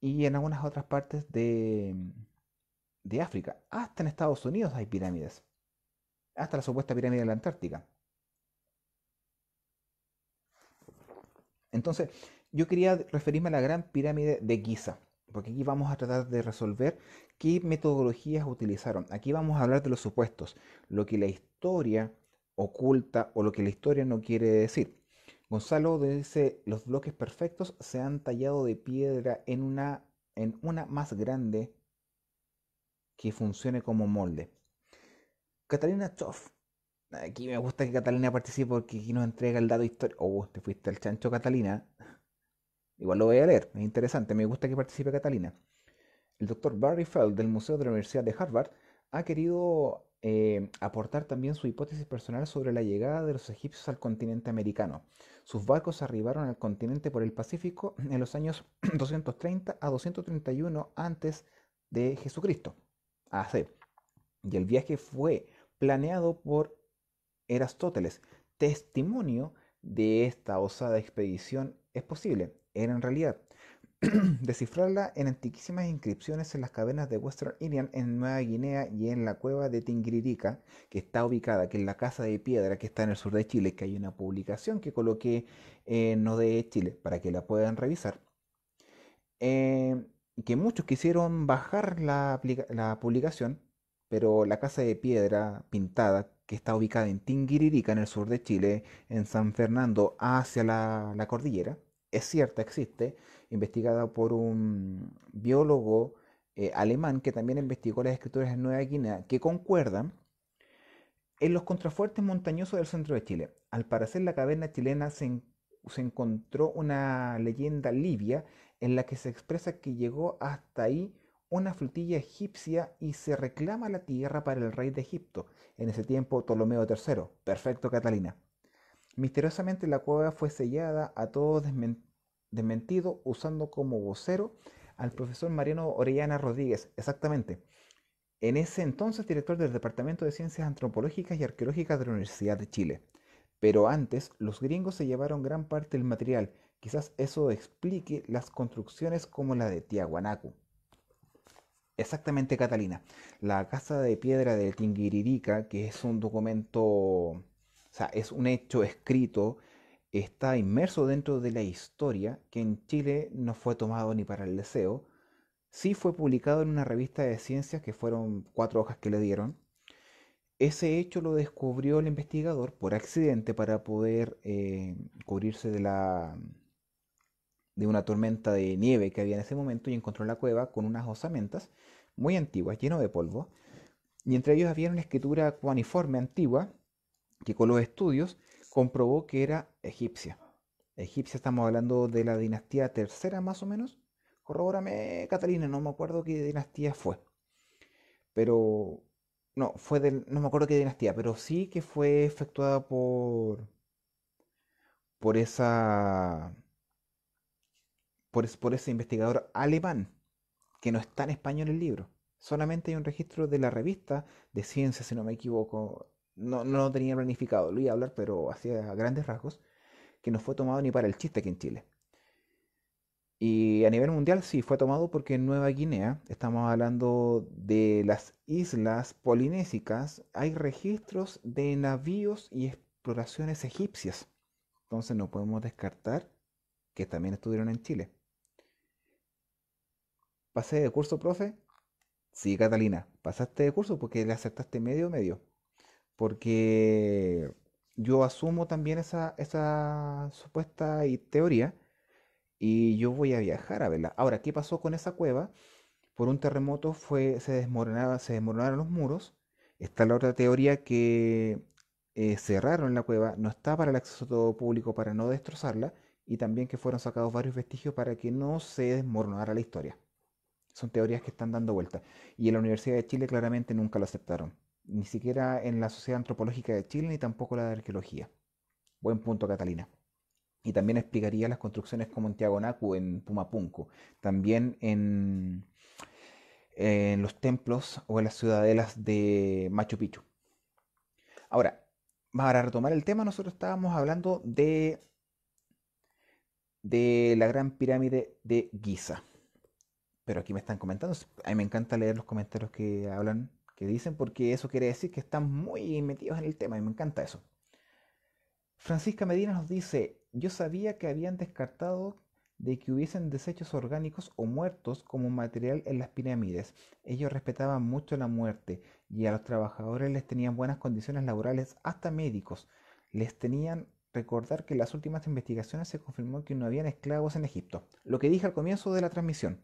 y en algunas otras partes de, de África. Hasta en Estados Unidos hay pirámides. Hasta la supuesta pirámide de la Antártica. Entonces, yo quería referirme a la gran pirámide de Giza, porque aquí vamos a tratar de resolver qué metodologías utilizaron. Aquí vamos a hablar de los supuestos, lo que la historia oculta o lo que la historia no quiere decir. Gonzalo dice, los bloques perfectos se han tallado de piedra en una, en una más grande que funcione como molde. Catalina Choff Aquí me gusta que Catalina participe porque aquí nos entrega el dado histórico. Oh, te fuiste al chancho, Catalina. Igual lo voy a leer, es interesante. Me gusta que participe Catalina. El doctor Barry Feld del Museo de la Universidad de Harvard ha querido eh, aportar también su hipótesis personal sobre la llegada de los egipcios al continente americano. Sus barcos arribaron al continente por el Pacífico en los años 230 a 231 antes de Jesucristo. AC. Y el viaje fue planeado por Erastóteles. Testimonio de esta osada expedición es posible, era en realidad. Descifrarla en antiquísimas inscripciones en las cavernas de Western Indian en Nueva Guinea y en la cueva de Tingririca, que está ubicada, que es la casa de piedra que está en el sur de Chile, que hay una publicación que coloqué en No de Chile para que la puedan revisar. Eh, que muchos quisieron bajar la publicación pero la casa de piedra pintada que está ubicada en Tinguiririca, en el sur de Chile, en San Fernando, hacia la, cordillera, es cierta, existe, investigada por un biólogo eh, alemán que también investigó las escrituras de Nueva Guinea, que concuerdan en los contrafuertes montañosos del centro de Chile. Al parecer, la caverna chilena se, se encontró una leyenda libia en la que se expresa que llegó hasta ahí una flotilla egipcia y se reclama la tierra para el rey de Egipto, en ese tiempo Ptolomeo III, perfecto Catalina. Misteriosamente la cueva fue sellada a todo desmentido usando como vocero al profesor Mariano Orellana Rodríguez, exactamente, en ese entonces director del Departamento de Ciencias Antropológicas y Arqueológicas de la Universidad de Chile. Pero antes, los gringos se llevaron gran parte del material, quizás eso explique las construcciones como la de Tiahuanacu. Exactamente, Catalina. La Casa de Piedra del Tinguiririca, que es un documento, o sea, es un hecho escrito, está inmerso dentro de la historia que en Chile no fue tomado ni para el deseo. Sí fue publicado en una revista de ciencias, que fueron cuatro hojas que le dieron. Ese hecho lo descubrió el investigador por accidente para poder eh, cubrirse de la de una tormenta de nieve que había en ese momento y encontró la cueva con unas osamentas muy antiguas, lleno de polvo, y entre ellos había una escritura cuaniforme antigua que con los estudios comprobó que era egipcia. Egipcia estamos hablando de la dinastía tercera más o menos. Corrobórame, Catalina, no me acuerdo qué dinastía fue. Pero no, fue del, no me acuerdo qué dinastía, pero sí que fue efectuada por por esa por, ese investigador alemán, que no está en español el libro. Solamente hay un registro de la revista de ciencia, si no me equivoco. No, no lo tenía planificado, lo iba a hablar, pero hacía grandes rasgos, que no fue tomado ni para el chiste que en Chile. Y a nivel mundial sí fue tomado porque en Nueva Guinea, estamos hablando de las islas polinésicas, hay registros de navíos y exploraciones egipcias. Entonces no podemos descartar que también estuvieron en Chile. ¿Pasé de curso, profe? Sí, Catalina, pasaste de curso porque le acertaste medio medio. Porque yo asumo también esa, supuesta y teoría y yo voy a viajar a verla. Ahora, ¿qué pasó con esa cueva? Por un terremoto fue, se, desmoronaron, se desmoronaron los muros. Está la otra teoría que eh, cerraron la cueva, no está para el acceso todo público para no destrozarla y también que fueron sacados varios vestigios para que no se desmoronara la historia. Son teorías que están dando vuelta. Y en la Universidad de Chile claramente nunca lo aceptaron. Ni siquiera en la Sociedad Antropológica de Chile ni tampoco la de Arqueología. Buen punto, Catalina. Y también explicaría las construcciones como en Tiagonacu, en Pumapunco. También en, en los templos o en las ciudadelas de Machu Picchu. Ahora, para retomar el tema, nosotros estábamos hablando de, de la gran pirámide de Giza. Pero aquí me están comentando. A mí me encanta leer los comentarios que hablan, que dicen, porque eso quiere decir que están muy metidos en el tema y me encanta eso. Francisca Medina nos dice, yo sabía que habían descartado de que hubiesen desechos orgánicos o muertos como material en las pirámides. Ellos respetaban mucho la muerte y a los trabajadores les tenían buenas condiciones laborales, hasta médicos. Les tenían recordar que en las últimas investigaciones se confirmó que no habían esclavos en Egipto, lo que dije al comienzo de la transmisión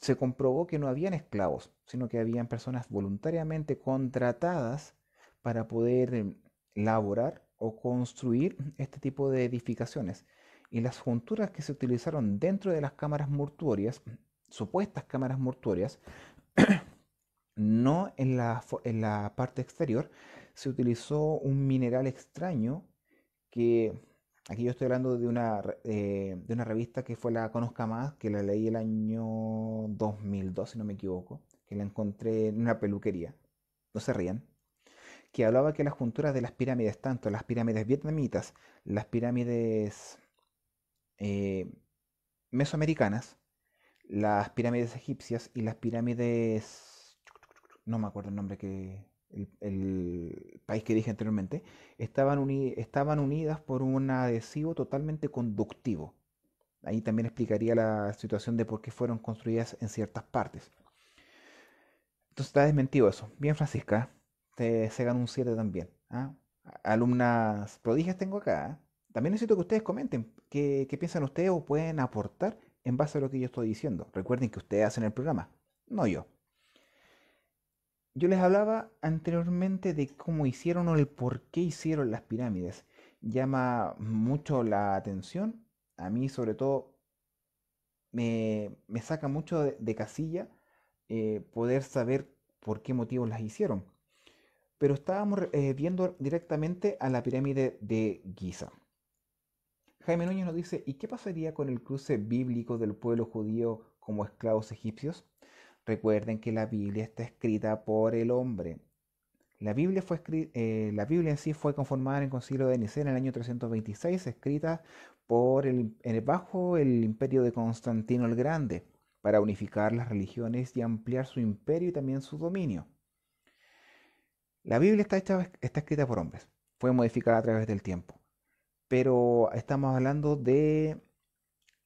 se comprobó que no habían esclavos, sino que habían personas voluntariamente contratadas para poder em, laborar o construir este tipo de edificaciones. Y las junturas que se utilizaron dentro de las cámaras mortuorias, supuestas cámaras mortuorias, no en la, en la parte exterior, se utilizó un mineral extraño que Aquí yo estoy hablando de una, eh, de una revista que fue la Conozca Más, que la leí el año 2002, si no me equivoco, que la encontré en una peluquería, no se rían, que hablaba que las junturas de las pirámides, tanto las pirámides vietnamitas, las pirámides eh, mesoamericanas, las pirámides egipcias y las pirámides... No me acuerdo el nombre que, el, país que dije anteriormente, estaban, unidas por un adhesivo totalmente conductivo. Ahí también explicaría la situación de por qué fueron construidas en ciertas partes. Entonces está desmentido eso. Bien, Francisca, te, se ganó un 7 también. ¿ah? Alumnas prodigias tengo acá. ¿ah? También necesito que ustedes comenten qué piensan ustedes o pueden aportar en base a lo que yo estoy diciendo. Recuerden que ustedes hacen el programa, no yo. Yo les hablaba anteriormente de cómo hicieron o el por qué hicieron las pirámides. Llama mucho la atención. A mí sobre todo me, me saca mucho de, casilla eh, poder saber por qué motivos las hicieron. Pero estábamos eh, viendo directamente a la pirámide de Giza. Jaime Núñez nos dice, ¿y qué pasaría con el cruce bíblico del pueblo judío como esclavos egipcios? Recuerden que la Biblia está escrita por el hombre. La Biblia, fue eh, la Biblia en sí fue conformada en el Concilio de Nicea en el año 326, escrita por el, bajo el imperio de Constantino el Grande, para unificar las religiones y ampliar su imperio y también su dominio. La Biblia está, está escrita por hombres, fue modificada a través del tiempo, pero estamos hablando del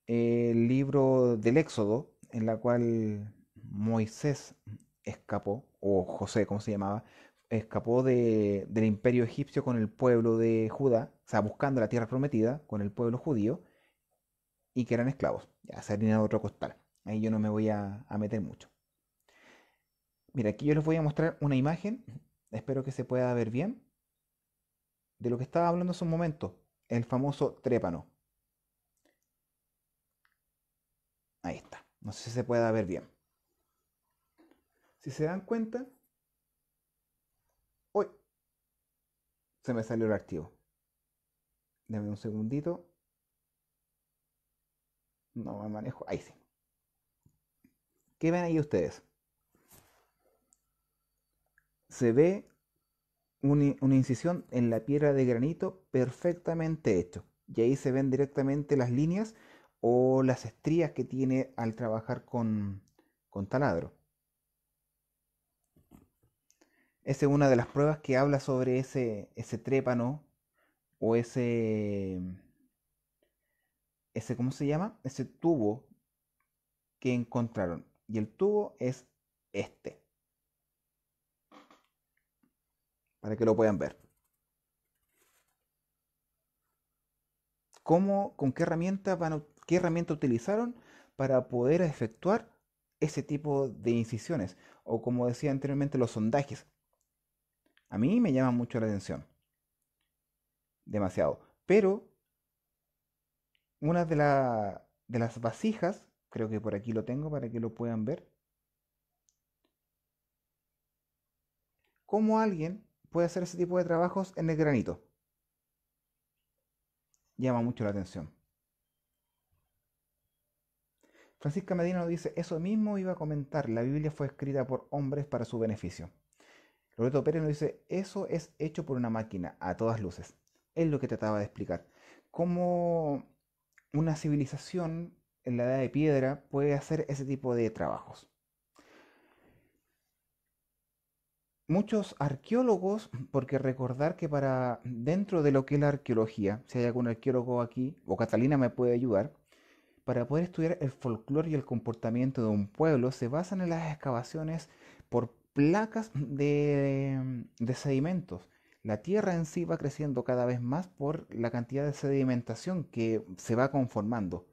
eh, libro del Éxodo, en la cual Moisés escapó, o José, como se llamaba, escapó del imperio egipcio con el pueblo de Judá, o sea, buscando la tierra prometida con el pueblo judío, y que eran esclavos, ya se de otro costal. Ahí yo no me voy a, meter mucho. Mira, aquí yo les voy a mostrar una imagen, espero que se pueda ver bien, de lo que estaba hablando hace un momento, el famoso trépano. Ahí está, no sé si se pueda ver bien. Si se dan cuenta, hoy se me salió el archivo. Dame un segundito. No me manejo. Ahí sí. ¿Qué ven ahí ustedes? Se ve una, incisión en la piedra de granito perfectamente hecho. Y ahí se ven directamente las líneas o las estrías que tiene al trabajar con, con taladro. Esa es una de las pruebas que habla sobre ese, ese trépano o ese, ese, ¿cómo se llama? Ese tubo que encontraron. Y el tubo es este. Para que lo puedan ver. ¿Cómo, con qué herramienta, qué herramienta utilizaron para poder efectuar ese tipo de incisiones? O como decía anteriormente, los sondajes a mí me llama mucho la atención. Demasiado. Pero una de, las vasijas, creo que por aquí lo tengo para que lo puedan ver. ¿Cómo alguien puede hacer ese tipo de trabajos en el granito? Llama mucho la atención. Francisca Medina nos dice, eso mismo iba a comentar, la Biblia fue escrita por hombres para su beneficio. Roberto Pérez nos dice, eso es hecho por una máquina, a todas luces. Es lo que trataba de explicar. Cómo una civilización en la edad de piedra puede hacer ese tipo de trabajos. Muchos arqueólogos, porque recordar que para dentro de lo que es la arqueología, si hay algún arqueólogo aquí, o Catalina me puede ayudar, para poder estudiar el folclore y el comportamiento de un pueblo, se basan en las excavaciones por placas de, sedimentos. La Tierra en sí va creciendo cada vez más por la cantidad de sedimentación que se va conformando.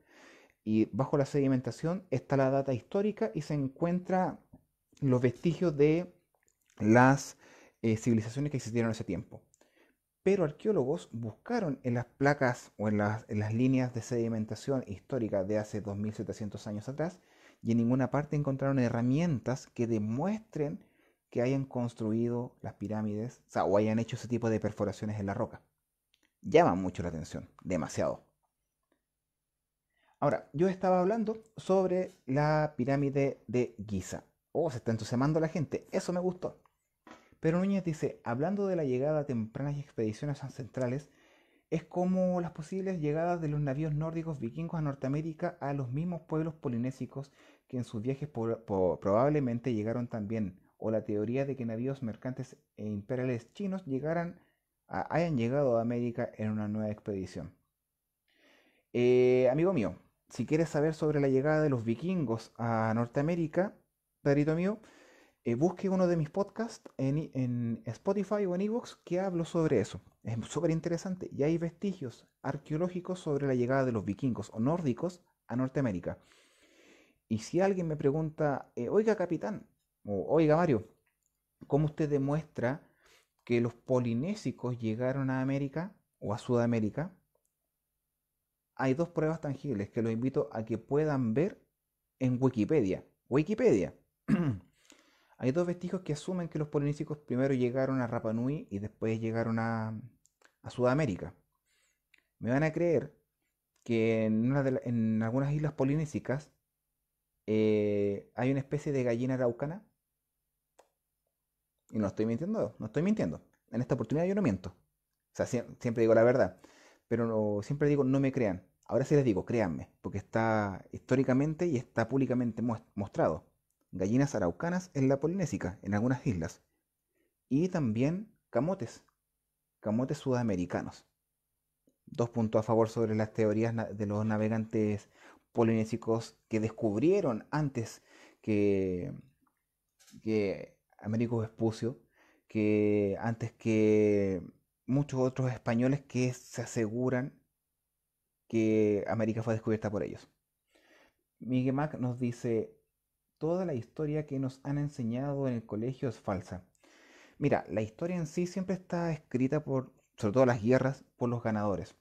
Y bajo la sedimentación está la data histórica y se encuentran los vestigios de las eh, civilizaciones que existieron en ese tiempo. Pero arqueólogos buscaron en las placas o en las, en las líneas de sedimentación histórica de hace 2700 años atrás y en ninguna parte encontraron herramientas que demuestren que hayan construido las pirámides o, hayan hecho ese tipo de perforaciones en la roca. Llama mucho la atención, demasiado. Ahora, yo estaba hablando sobre la pirámide de Giza. Oh, se está entusiasmando la gente, eso me gustó. Pero Núñez dice, hablando de la llegada temprana y expediciones ancestrales, es como las posibles llegadas de los navíos nórdicos vikingos a Norteamérica a los mismos pueblos polinésicos que en sus viajes probablemente llegaron también o la teoría de que navíos mercantes e imperiales chinos llegaran hayan llegado a América en una nueva expedición. Eh, amigo mío, si quieres saber sobre la llegada de los vikingos a Norteamérica, Pedrito mío, eh, busque uno de mis podcasts en, Spotify o en Evox que hablo sobre eso. Es súper interesante y hay vestigios arqueológicos sobre la llegada de los vikingos o nórdicos a Norteamérica. Y si alguien me pregunta, eh, oiga capitán, oiga Mario, ¿cómo usted demuestra que los polinésicos llegaron a América o a Sudamérica? Hay dos pruebas tangibles que los invito a que puedan ver en Wikipedia. Wikipedia. Hay dos vestigios que asumen que los polinésicos primero llegaron a Rapa Nui y después llegaron a, Sudamérica. Me van a creer que en, algunas islas polinésicas eh, hay una especie de gallina araucana y no estoy mintiendo, no estoy mintiendo. En esta oportunidad yo no miento. O sea, siempre digo la verdad. Pero siempre digo, no me crean. Ahora sí les digo, créanme, porque está históricamente y está públicamente mostrado. Gallinas araucanas en la Polinésica, en algunas islas. Y también camotes, camotes sudamericanos. Dos puntos a favor sobre las teorías de los navegantes polinésicos que descubrieron antes que, que Américo Vespucio, que antes que muchos otros españoles que se aseguran que América fue descubierta por ellos. Miguel Mac nos dice, toda la historia que nos han enseñado en el colegio es falsa. Mira, la historia en sí siempre está escrita por, sobre todo las guerras, por los ganadores.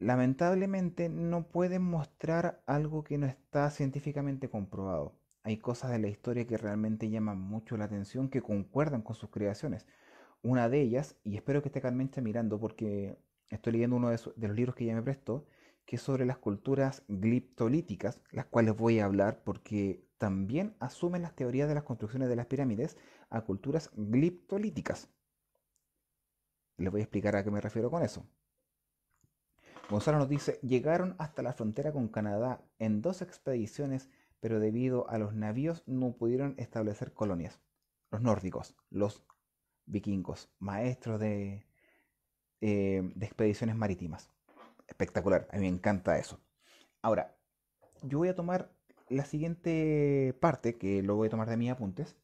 Lamentablemente no pueden mostrar algo que no está científicamente comprobado hay cosas de la historia que realmente llaman mucho la atención, que concuerdan con sus creaciones. Una de ellas, y espero que esté Carmen mirando porque estoy leyendo uno de, los libros que ella me prestó, que es sobre las culturas gliptolíticas, las cuales voy a hablar porque también asumen las teorías de las construcciones de las pirámides a culturas gliptolíticas. Les voy a explicar a qué me refiero con eso. Gonzalo nos dice, llegaron hasta la frontera con Canadá en dos expediciones pero debido a los navíos no pudieron establecer colonias. Los nórdicos, los vikingos, maestros eh, de, expediciones marítimas. Espectacular, a mí me encanta eso. Ahora, yo voy a tomar la siguiente parte, que lo voy a tomar de mis apuntes,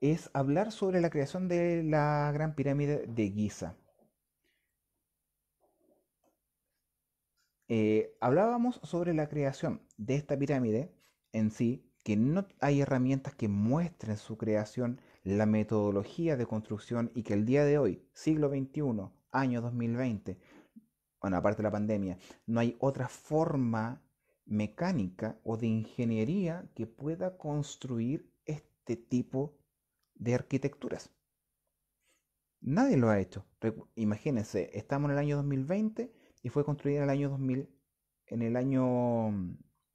es hablar sobre la creación de la Gran Pirámide de Giza. Eh, hablábamos sobre la creación de esta pirámide en sí, que no hay herramientas que muestren su creación, la metodología de construcción y que el día de hoy, siglo XXI, año 2020, bueno, aparte de la pandemia, no hay otra forma mecánica o de ingeniería que pueda construir este tipo de arquitecturas. Nadie lo ha hecho. Imagínense, estamos en el año 2020 y fue construida en el año 2000, en el año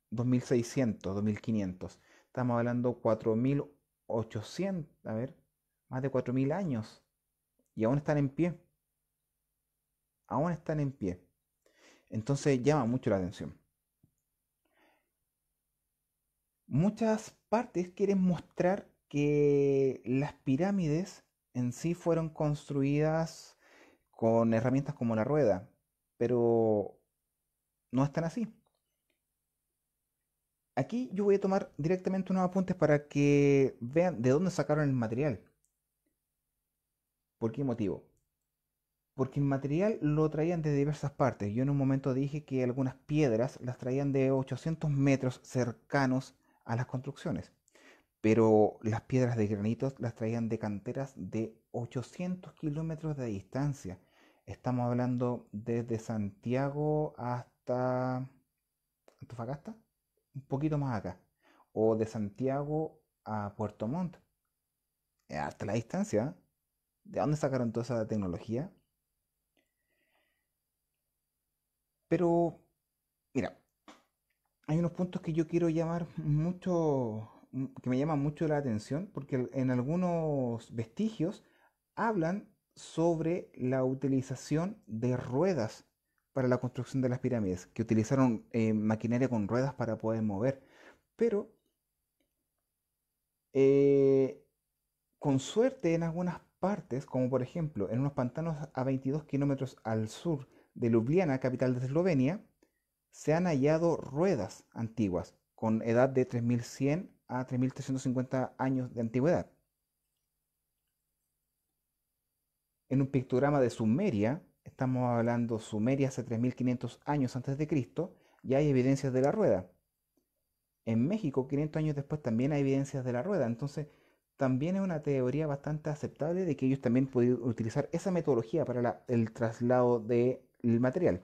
2600, mm, 2500. Estamos hablando 4800, a ver, más de 4000 años y aún están en pie. Aún están en pie. Entonces llama mucho la atención. Muchas partes quieren mostrar que las pirámides en sí fueron construidas con herramientas como la rueda, pero no están así. Aquí yo voy a tomar directamente unos apuntes para que vean de dónde sacaron el material. ¿Por qué motivo? Porque el material lo traían de diversas partes. Yo en un momento dije que algunas piedras las traían de 800 metros cercanos a las construcciones. Pero las piedras de granito las traían de canteras de 800 kilómetros de distancia Estamos hablando desde Santiago hasta Antofagasta, un poquito más acá. O de Santiago a Puerto Montt. Eh, hasta la distancia. ¿eh? ¿De dónde sacaron toda esa tecnología? Pero, mira, hay unos puntos que yo quiero llamar mucho, que me llaman mucho la atención, porque en algunos vestigios hablan sobre la utilización de ruedas para la construcción de las pirámides, que utilizaron eh, maquinaria con ruedas para poder mover. Pero, eh, con suerte en algunas partes, como por ejemplo en unos pantanos a 22 kilómetros al sur de Ljubljana, capital de Eslovenia, se han hallado ruedas antiguas, con edad de 3100 a 3350 años de antigüedad. En un pictograma de Sumeria, estamos hablando Sumeria hace 3.500 años antes de Cristo, ya hay evidencias de la rueda. En México, 500 años después, también hay evidencias de la rueda. Entonces, también es una teoría bastante aceptable de que ellos también pudieron utilizar esa metodología para el traslado del material.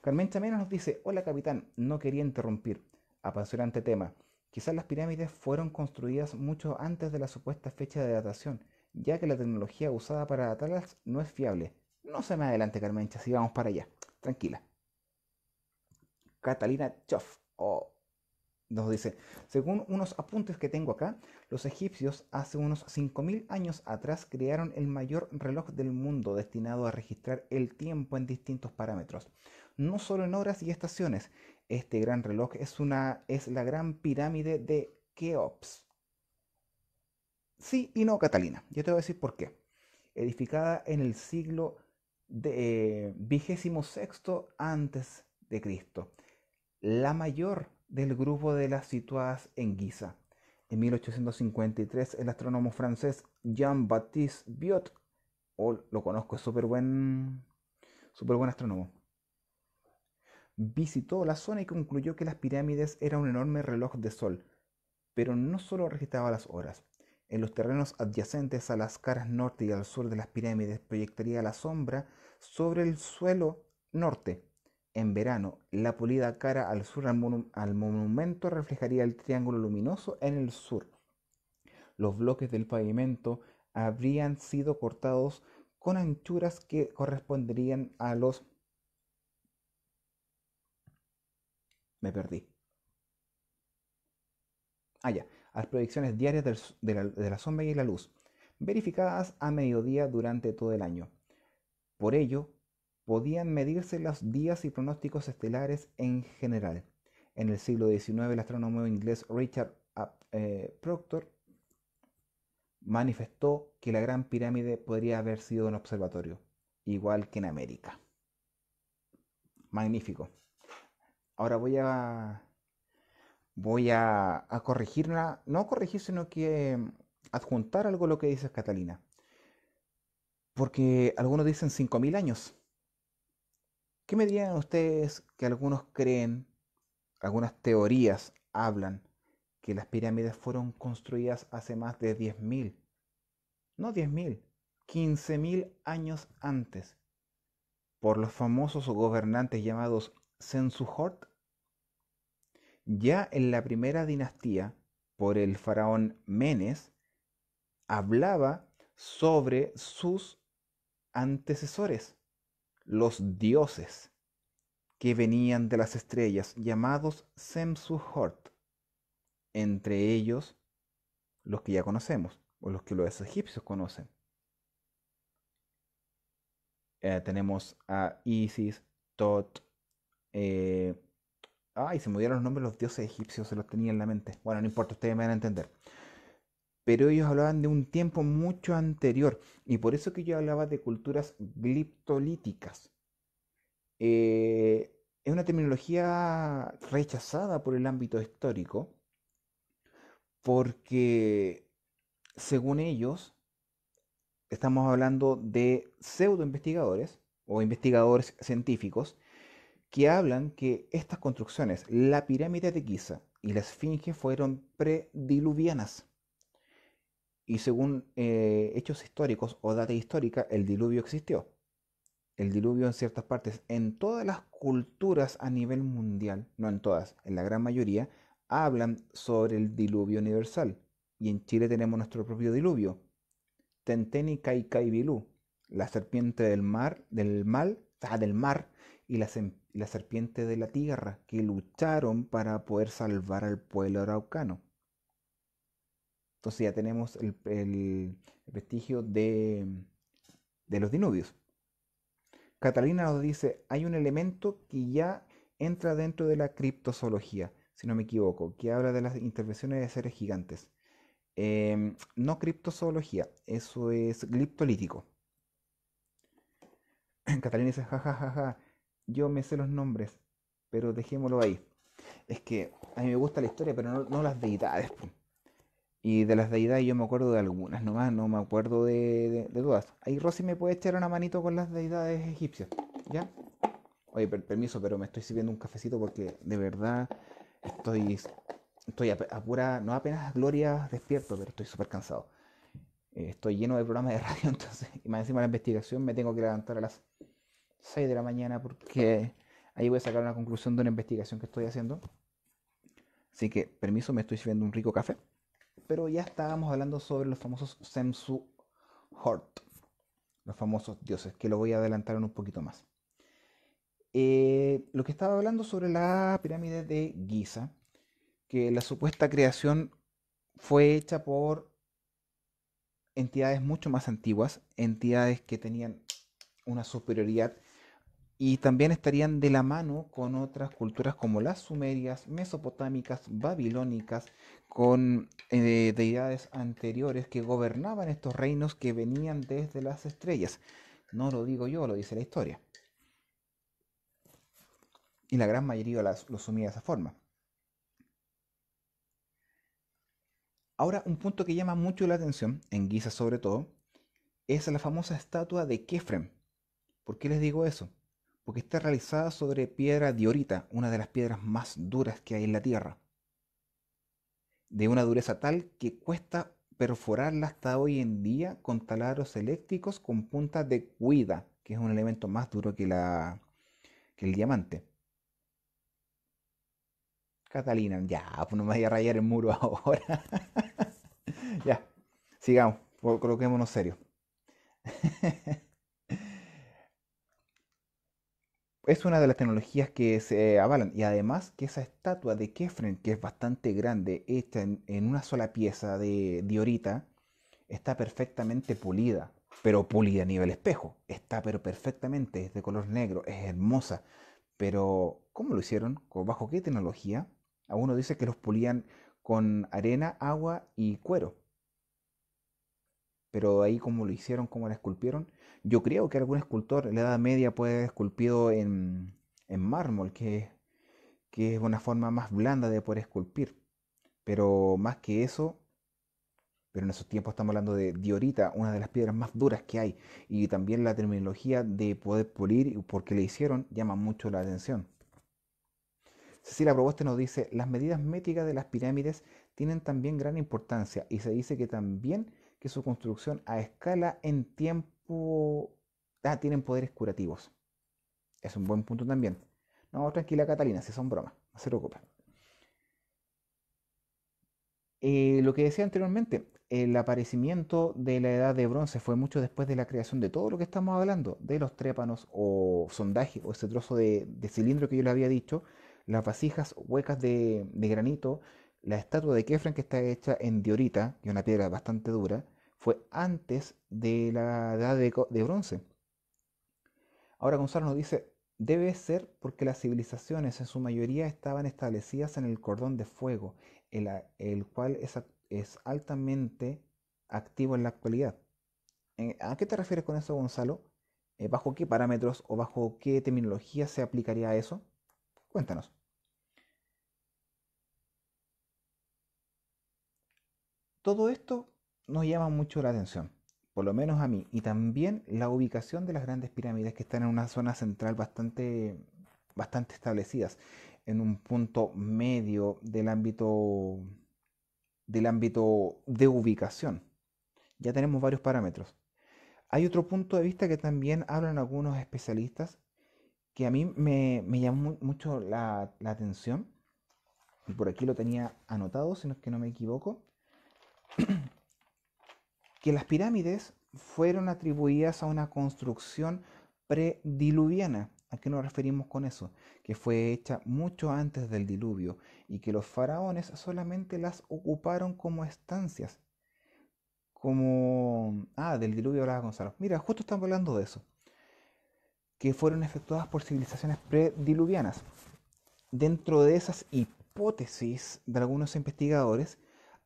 Carmen Chamena nos dice, hola capitán, no quería interrumpir. Apasionante tema. Quizás las pirámides fueron construidas mucho antes de la supuesta fecha de datación ya que la tecnología usada para atalas no es fiable. No se me adelante, Carmencha, si vamos para allá. Tranquila. Catalina Choff, nos dice, según unos apuntes que tengo acá, los egipcios hace unos 5.000 años atrás crearon el mayor reloj del mundo destinado a registrar el tiempo en distintos parámetros, no solo en horas y estaciones. Este gran reloj es, una, es la gran pirámide de Keops Sí y no, Catalina. Yo te voy a decir por qué. Edificada en el siglo XXVI eh, a.C., antes de Cristo, la mayor del grupo de las situadas en Guisa. En 1853, el astrónomo francés Jean-Baptiste Biot, o lo conozco, es súper buen, buen astrónomo, visitó la zona y concluyó que las pirámides eran un enorme reloj de sol, pero no solo registraba las horas, en los terrenos adyacentes a las caras norte y al sur de las pirámides proyectaría la sombra sobre el suelo norte. En verano, la pulida cara al sur al, monumento reflejaría el triángulo luminoso en el sur. Los bloques del pavimento habrían sido cortados con anchuras que corresponderían a los... Me perdí. allá ah, las proyecciones diarias de, la, sombra y la luz, verificadas a mediodía durante todo el año. Por ello, podían medirse los días y pronósticos estelares en general. En el siglo XIX, el astrónomo inglés Richard eh, Proctor manifestó que la Gran Pirámide podría haber sido un observatorio, igual que en América. Magnífico. Ahora voy a voy a, a corregirla, no corregir, sino que mm, adjuntar algo a lo que dices, Catalina. Porque algunos dicen 5.000 años. ¿Qué me dirían ustedes que algunos creen, algunas teorías hablan, que las pirámides fueron construidas hace más de 10.000? No 10.000, 15.000 años antes, por los famosos gobernantes llamados Sensuhort ya en la primera dinastía, por el faraón Menes, hablaba sobre sus antecesores, los dioses que venían de las estrellas, llamados Semsuhort, entre ellos los que ya conocemos, o los que los egipcios conocen. Eh, tenemos a Isis, Tot, eh, Ay, se me los nombres de los dioses egipcios, se los tenía en la mente. Bueno, no importa, ustedes me van a entender. Pero ellos hablaban de un tiempo mucho anterior. Y por eso que yo hablaba de culturas gliptolíticas. Eh, es una terminología rechazada por el ámbito histórico. Porque, según ellos, estamos hablando de pseudo investigadores o investigadores científicos que hablan que estas construcciones, la pirámide de Giza y la Esfinge, fueron prediluvianas. Y según eh, hechos históricos o data histórica, el diluvio existió. El diluvio en ciertas partes, en todas las culturas a nivel mundial, no en todas, en la gran mayoría, hablan sobre el diluvio universal. Y en Chile tenemos nuestro propio diluvio. y Bilú, la serpiente del mar, del mal, ah, del mar, y la, serpiente de la tierra, que lucharon para poder salvar al pueblo araucano. Entonces ya tenemos el, vestigio de, los dinubios. Catalina nos dice, hay un elemento que ya entra dentro de la criptozoología, si no me equivoco, que habla de las intervenciones de seres gigantes. Em, no criptozoología, eso es gliptolítico. Catalina dice, jajajaja, yo me sé los nombres, pero dejémoslo ahí. Es que a mí me gusta la historia, pero no, las deidades. Y de las deidades yo me acuerdo de algunas, nomás no me acuerdo de, de, todas. Ahí Rosy me puede echar una manito con las deidades egipcias, ¿ya? Oye, permiso, pero me estoy sirviendo un cafecito porque de verdad estoy, estoy a, pura, no apenas gloria despierto, pero estoy súper cansado. Eh, estoy lleno de programas de radio, entonces, y más encima de la investigación me tengo que levantar a las 6 de la mañana porque ahí voy a sacar una conclusión de una investigación que estoy haciendo. Así que, permiso, me estoy sirviendo un rico café. Pero ya estábamos hablando sobre los famosos Semsu Hort, los famosos dioses, que lo voy a adelantar un poquito más. Eh, lo que estaba hablando sobre la pirámide de Giza, que la supuesta creación fue hecha por entidades mucho más antiguas, entidades que tenían una superioridad y también estarían de la mano con otras culturas como las sumerias, mesopotámicas, babilónicas, con eh, deidades anteriores que gobernaban estos reinos que venían desde las estrellas. No lo digo yo, lo dice la historia. Y la gran mayoría las, lo sumía de esa forma. Ahora, un punto que llama mucho la atención, en Giza sobre todo, es la famosa estatua de Kefrem. ¿Por qué les digo eso? porque está realizada sobre piedra diorita, una de las piedras más duras que hay en la Tierra, de una dureza tal que cuesta perforarla hasta hoy en día con taladros eléctricos con puntas de cuida, que es un elemento más duro que, la, que el diamante. Catalina, ya, pues no me voy a rayar el muro ahora. ya, sigamos, coloquémonos serios. es una de las tecnologías que se avalan. Y además que esa estatua de Kefren, que es bastante grande, hecha en, una sola pieza de diorita, está perfectamente pulida. Pero pulida a nivel espejo. Está pero perfectamente, es de color negro, es hermosa. Pero, ¿cómo lo hicieron? ¿Bajo qué tecnología? A uno dice que los pulían con arena, agua y cuero pero ahí como lo hicieron, como la esculpieron, yo creo que algún escultor en la Edad Media puede haber esculpido en, mármol, que, que es una forma más blanda de poder esculpir. Pero más que eso, pero en esos tiempos estamos hablando de diorita, una de las piedras más duras que hay, y también la terminología de poder pulir porque le hicieron llama mucho la atención. Cecilia Proboste nos dice, las medidas métricas de las pirámides tienen también gran importancia y se dice que también que su construcción a escala en tiempo... Ah, tienen poderes curativos. Es un buen punto también. No, tranquila Catalina, si son bromas, no se preocupe. Eh, lo que decía anteriormente, el aparecimiento de la edad de bronce fue mucho después de la creación de todo lo que estamos hablando, de los trépanos o sondaje o ese trozo de, cilindro que yo le había dicho, las vasijas huecas de, de, granito, la estatua de Kefren que está hecha en diorita, que es una piedra bastante dura, fue antes de la edad de, bronce. Ahora Gonzalo nos dice, debe ser porque las civilizaciones en su mayoría estaban establecidas en el cordón de fuego, el, el cual es, es, altamente activo en la actualidad. Eh, ¿A qué te refieres con eso, Gonzalo? Eh, ¿Bajo qué parámetros o bajo qué terminología se aplicaría a eso? Cuéntanos. Todo esto nos llama mucho la atención, por lo menos a mí, y también la ubicación de las grandes pirámides que están en una zona central bastante, bastante establecidas, en un punto medio del ámbito, del ámbito de ubicación. Ya tenemos varios parámetros. Hay otro punto de vista que también hablan algunos especialistas que a mí me, me llamó mucho la, la atención, y por aquí lo tenía anotado, si no es que no me equivoco, que las pirámides fueron atribuidas a una construcción prediluviana. ¿A qué nos referimos con eso? Que fue hecha mucho antes del diluvio y que los faraones solamente las ocuparon como estancias. Como... Ah, del diluvio hablaba Gonzalo. Mira, justo estamos hablando de eso. Que fueron efectuadas por civilizaciones prediluvianas. Dentro de esas hipótesis de algunos investigadores,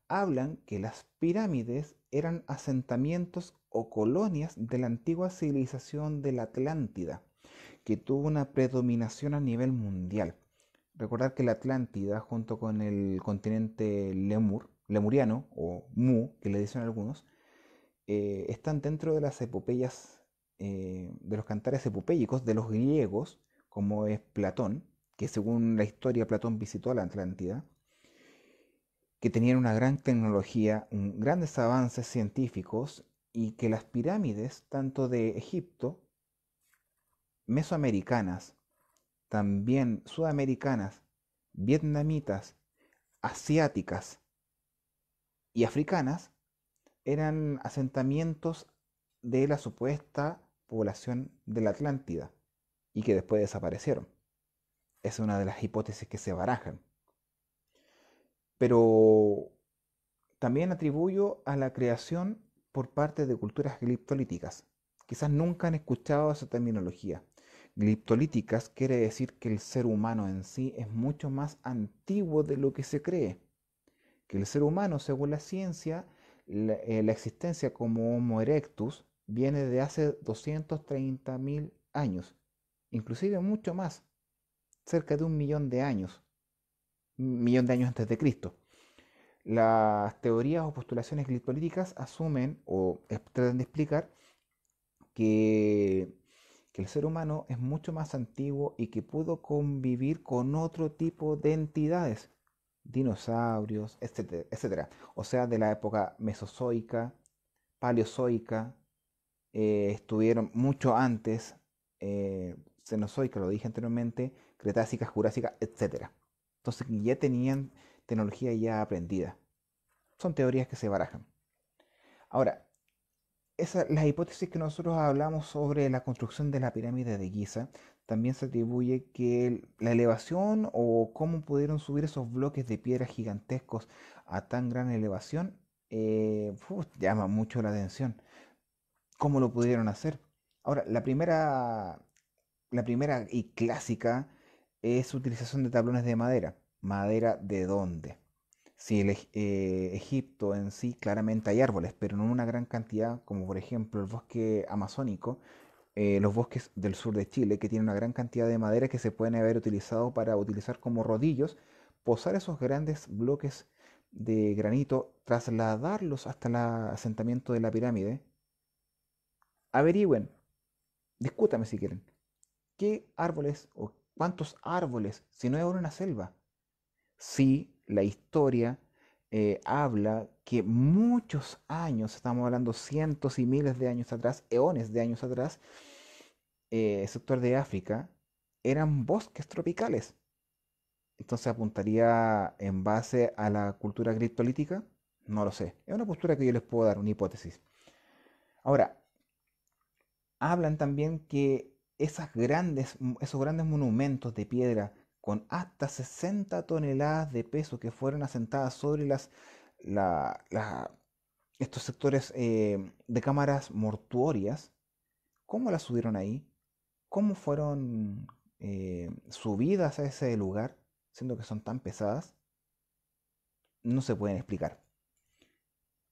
hablan que las pirámides eran asentamientos o colonias de la antigua civilización de la Atlántida, que tuvo una predominación a nivel mundial. Recordar que la Atlántida, junto con el continente Lemur, lemuriano o Mu, que le dicen algunos, eh, están dentro de las epopeyas, eh, de los cantares epopeyicos de los griegos, como es Platón, que según la historia Platón visitó la Atlántida, que tenían una gran tecnología, grandes avances científicos y que las pirámides, tanto de Egipto, mesoamericanas, también sudamericanas, vietnamitas, asiáticas y africanas, eran asentamientos de la supuesta población de la Atlántida y que después desaparecieron. Es una de las hipótesis que se barajan pero también atribuyo a la creación por parte de culturas gliptolíticas. Quizás nunca han escuchado esa terminología. Gliptolíticas quiere decir que el ser humano en sí es mucho más antiguo de lo que se cree. Que el ser humano, según la ciencia, la, eh, existencia como Homo erectus viene de hace 230.000 años, inclusive mucho más, cerca de un millón de años millón de años antes de Cristo. Las teorías o postulaciones glitolíticas asumen o tratan de explicar que, el ser humano es mucho más antiguo y que pudo convivir con otro tipo de entidades, dinosaurios, etcétera, etcétera. O sea, de la época mesozoica, paleozoica, eh, estuvieron mucho antes, eh, cenozoica, lo dije anteriormente, cretácica, jurásica, etcétera. Entonces ya tenían tecnología ya aprendida. Son teorías que se barajan. Ahora, las hipótesis que nosotros hablamos sobre la construcción de la pirámide de Giza, también se atribuye que la elevación o cómo pudieron subir esos bloques de piedra gigantescos a tan gran elevación, eh, llama mucho la atención. ¿Cómo lo pudieron hacer? Ahora, la primera, la primera y clásica es utilización de tablones de madera. ¿Madera de dónde? Si el eh, Egipto en sí claramente hay árboles, pero no una gran cantidad, como por ejemplo el bosque amazónico, eh, los bosques del sur de Chile, que tienen una gran cantidad de madera que se pueden haber utilizado para utilizar como rodillos, posar esos grandes bloques de granito, trasladarlos hasta el asentamiento de la pirámide. Averigüen, discútame si quieren, qué árboles o ¿Cuántos árboles? Si no es una selva. Si la historia eh, habla que muchos años, estamos hablando cientos y miles de años atrás, eones de años atrás, eh, el sector de África eran bosques tropicales. Entonces apuntaría en base a la cultura criptolítica, no lo sé. Es una postura que yo les puedo dar, una hipótesis. Ahora, hablan también que esas grandes, esos grandes monumentos de piedra con hasta 60 toneladas de peso que fueron asentadas sobre las, estos sectores eh, de cámaras mortuorias, ¿cómo las subieron ahí? ¿Cómo fueron eh, subidas a ese lugar, siendo que son tan pesadas? No se pueden explicar.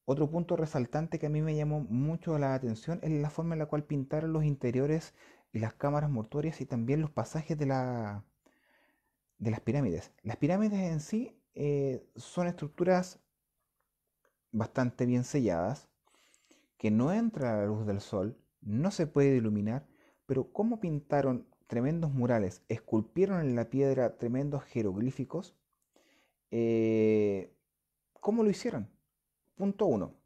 Otro punto resaltante que a mí me llamó mucho la atención es la forma en la cual pintaron los interiores y las cámaras mortuorias y también los pasajes de, la, de las pirámides. Las pirámides en sí eh, son estructuras bastante bien selladas, que no entra a la luz del sol, no se puede iluminar, pero cómo pintaron tremendos murales, esculpieron en la piedra tremendos jeroglíficos, eh, ¿cómo lo hicieron? Punto uno,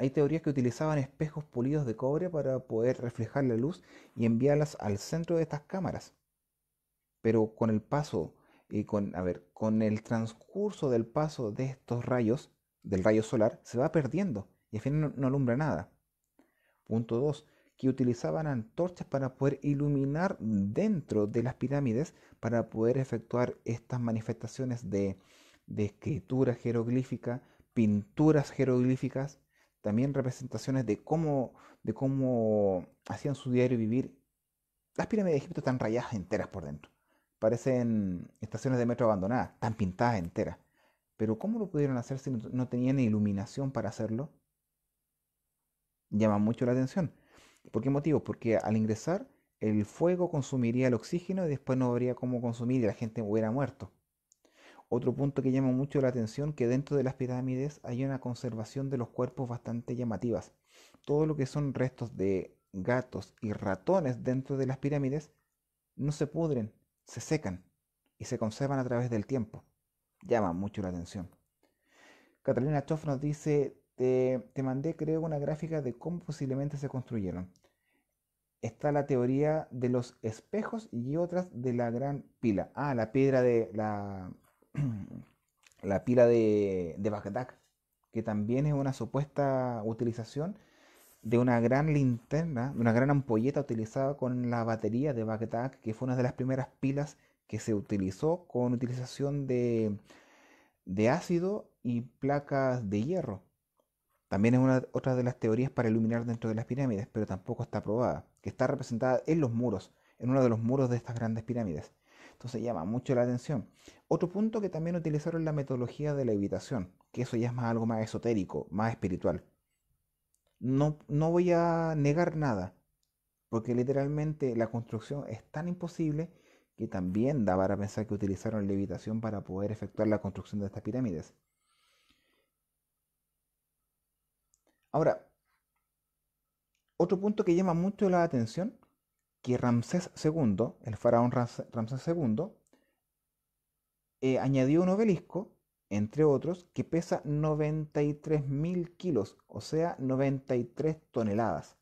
hay teorías que utilizaban espejos pulidos de cobre para poder reflejar la luz y enviarlas al centro de estas cámaras. Pero con el paso y con, a ver, con el transcurso del paso de estos rayos, del rayo solar, se va perdiendo y al final no, alumbra nada. Punto 2 que utilizaban antorchas para poder iluminar dentro de las pirámides para poder efectuar estas manifestaciones de, de escritura jeroglífica, pinturas jeroglíficas también representaciones de cómo, de cómo hacían su diario vivir. Las pirámides de Egipto están rayadas enteras por dentro. Parecen estaciones de metro abandonadas, están pintadas enteras. Pero ¿cómo lo pudieron hacer si no tenían iluminación para hacerlo? Llama mucho la atención. ¿Por qué motivo? Porque al ingresar el fuego consumiría el oxígeno y después no habría cómo consumir y la gente hubiera muerto. Otro punto que llama mucho la atención que dentro de las pirámides hay una conservación de los cuerpos bastante llamativas. Todo lo que son restos de gatos y ratones dentro de las pirámides no se pudren, se secan y se conservan a través del tiempo. Llama mucho la atención. Catalina Choff nos dice, te, te mandé creo una gráfica de cómo posiblemente se construyeron. Está la teoría de los espejos y otras de la gran pila. Ah, la piedra de la, la pila de, de Bagdad, que también es una supuesta utilización de una gran linterna, de una gran ampolleta utilizada con la batería de Bagdad, que fue una de las primeras pilas que se utilizó con utilización de, de ácido y placas de hierro. También es una, otra de las teorías para iluminar dentro de las pirámides, pero tampoco está probada, que está representada en los muros, en uno de los muros de estas grandes pirámides. Entonces llama mucho la atención. Otro punto que también utilizaron la metodología de la evitación, que eso ya es más algo más esotérico, más espiritual. No, no voy a negar nada, porque literalmente la construcción es tan imposible que también da para pensar que utilizaron la evitación para poder efectuar la construcción de estas pirámides. Ahora, otro punto que llama mucho la atención que Ramsés II, el faraón Ramsés II, eh, añadió un obelisco, entre otros, que pesa 93.000 kilos, o sea, 93 toneladas.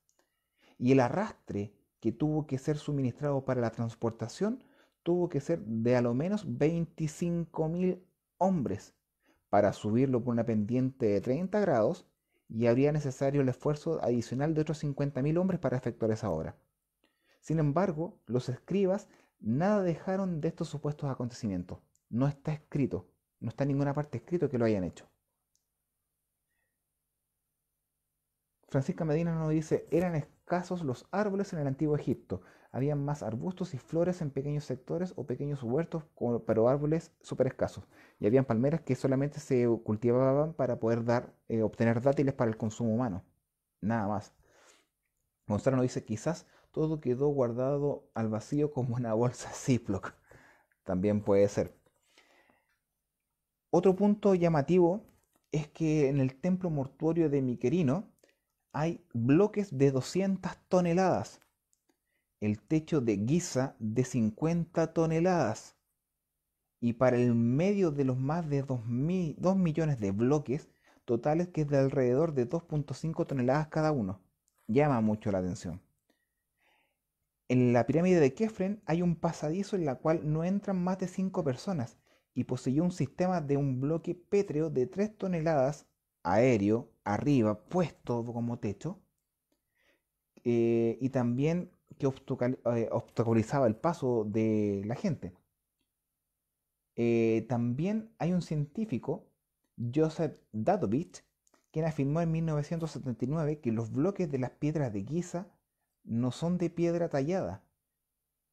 Y el arrastre que tuvo que ser suministrado para la transportación tuvo que ser de al menos 25.000 hombres para subirlo por una pendiente de 30 grados y habría necesario el esfuerzo adicional de otros 50.000 hombres para efectuar esa obra. Sin embargo, los escribas nada dejaron de estos supuestos acontecimientos. No está escrito, no está en ninguna parte escrito que lo hayan hecho. Francisca Medina nos dice, eran escasos los árboles en el antiguo Egipto. Habían más arbustos y flores en pequeños sectores o pequeños huertos, pero árboles súper escasos. Y habían palmeras que solamente se cultivaban para poder dar, eh, obtener dátiles para el consumo humano. Nada más. Gonzalo nos dice, quizás todo quedó guardado al vacío como una bolsa Ziploc. También puede ser. Otro punto llamativo es que en el templo mortuorio de Miquerino hay bloques de 200 toneladas, el techo de guisa de 50 toneladas y para el medio de los más de 2 millones de bloques totales que es de alrededor de 2.5 toneladas cada uno. Llama mucho la atención. En la pirámide de Kefren hay un pasadizo en la cual no entran más de 5 personas y poseyó un sistema de un bloque pétreo de 3 toneladas aéreo arriba puesto como techo eh, y también que eh, obstaculizaba el paso de la gente. Eh, también hay un científico, Joseph Dadovich, quien afirmó en 1979 que los bloques de las piedras de Giza no son de piedra tallada.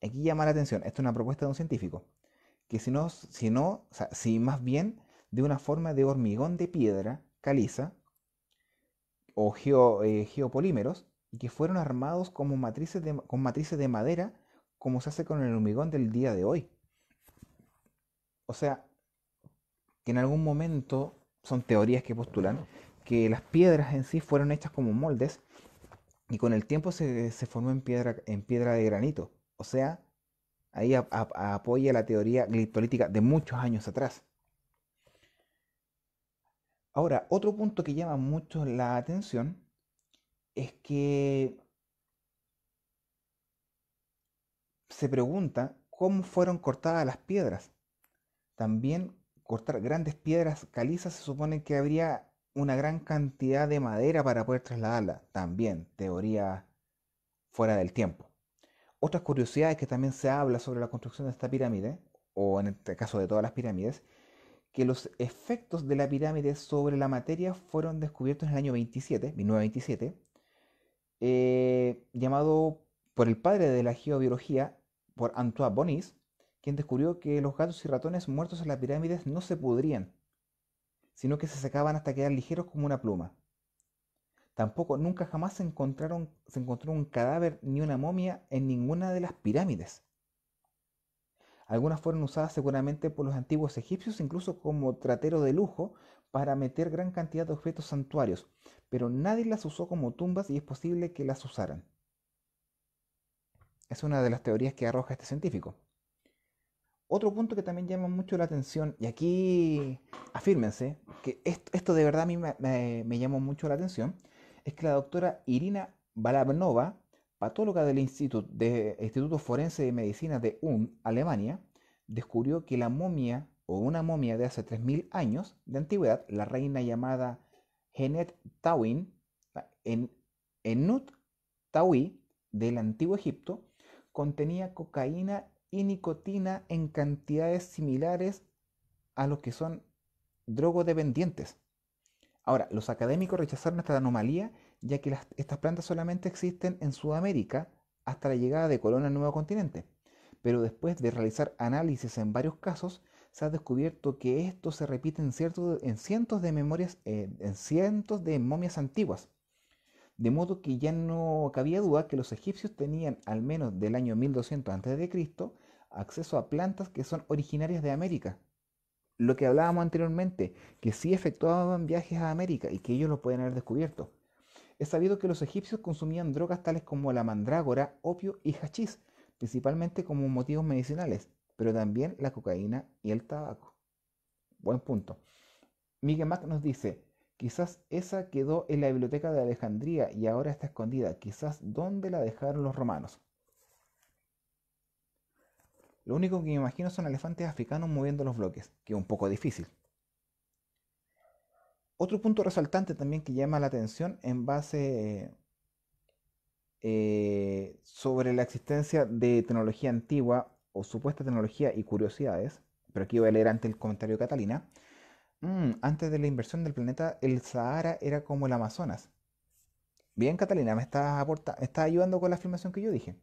Aquí llama la atención, esto es una propuesta de un científico, que si no, si no, si más bien de una forma de hormigón de piedra caliza o eh, geopolímeros y que fueron armados como matrices con matrices de madera como se hace con el hormigón del día de hoy. O sea, que en algún momento son teorías que postulan que las piedras en sí fueron hechas como moldes y con el tiempo se, formó en piedra, en piedra de granito. O sea, ahí apoya la teoría gliptolítica de muchos años atrás. Ahora, otro punto que llama mucho la atención es que se pregunta cómo fueron cortadas las piedras. También cortar grandes piedras calizas se supone que habría una gran cantidad de madera para poder trasladarla. También teoría fuera del tiempo. Otras curiosidades que también se habla sobre la construcción de esta pirámide, o en este caso de todas las pirámides, que los efectos de la pirámide sobre la materia fueron descubiertos en el año 27, 1927, eh, llamado por el padre de la geobiología, por Antoine Bonis, quien descubrió que los gatos y ratones muertos en las pirámides no se pudrían, sino que se secaban hasta quedar ligeros como una pluma. Tampoco nunca jamás se, encontraron, se encontró un cadáver ni una momia en ninguna de las pirámides. Algunas fueron usadas seguramente por los antiguos egipcios incluso como tratero de lujo para meter gran cantidad de objetos santuarios, pero nadie las usó como tumbas y es posible que las usaran. Es una de las teorías que arroja este científico. Otro punto que también llama mucho la atención, y aquí afírmense, que esto, de verdad a mí me, llamó mucho la atención, es que la doctora Irina Balabnova, patóloga del Instituto, de, Instituto Forense de Medicina de un Alemania, descubrió que la momia o una momia de hace 3.000 años de antigüedad, la reina llamada Genet Tawin, en Nut Tawi del Antiguo Egipto, contenía cocaína y nicotina en cantidades similares a los que son drogodependientes. Ahora, los académicos rechazaron esta anomalía ya que estas plantas solamente existen en Sudamérica hasta la llegada de Colón al nuevo continente. Pero después de realizar análisis en varios casos, se ha descubierto que esto se repite en, en cientos de memorias, eh, en cientos de momias antiguas. De modo que ya no cabía duda que los egipcios tenían, al menos del año 1200 a.C., acceso a plantas que son originarias de América. Lo que hablábamos anteriormente, que sí efectuaban viajes a América y que ellos lo pueden haber descubierto. Es sabido que los egipcios consumían drogas tales como la mandrágora, opio y hachís, principalmente como motivos medicinales, pero también la cocaína y el tabaco. Buen punto. Miguel Mac nos dice, quizás esa quedó en la biblioteca de Alejandría y ahora está escondida, quizás dónde la dejaron los romanos. Lo único que me imagino son elefantes africanos moviendo los bloques, que es un poco difícil. Otro punto resaltante también que llama la atención en base eh, sobre la existencia de tecnología antigua o supuesta tecnología y curiosidades, pero aquí voy a leer ante el comentario de Catalina. Mm, antes de la inversión del planeta, el Sahara era como el Amazonas. Bien, Catalina, me estás, me estás ayudando con la afirmación que yo dije.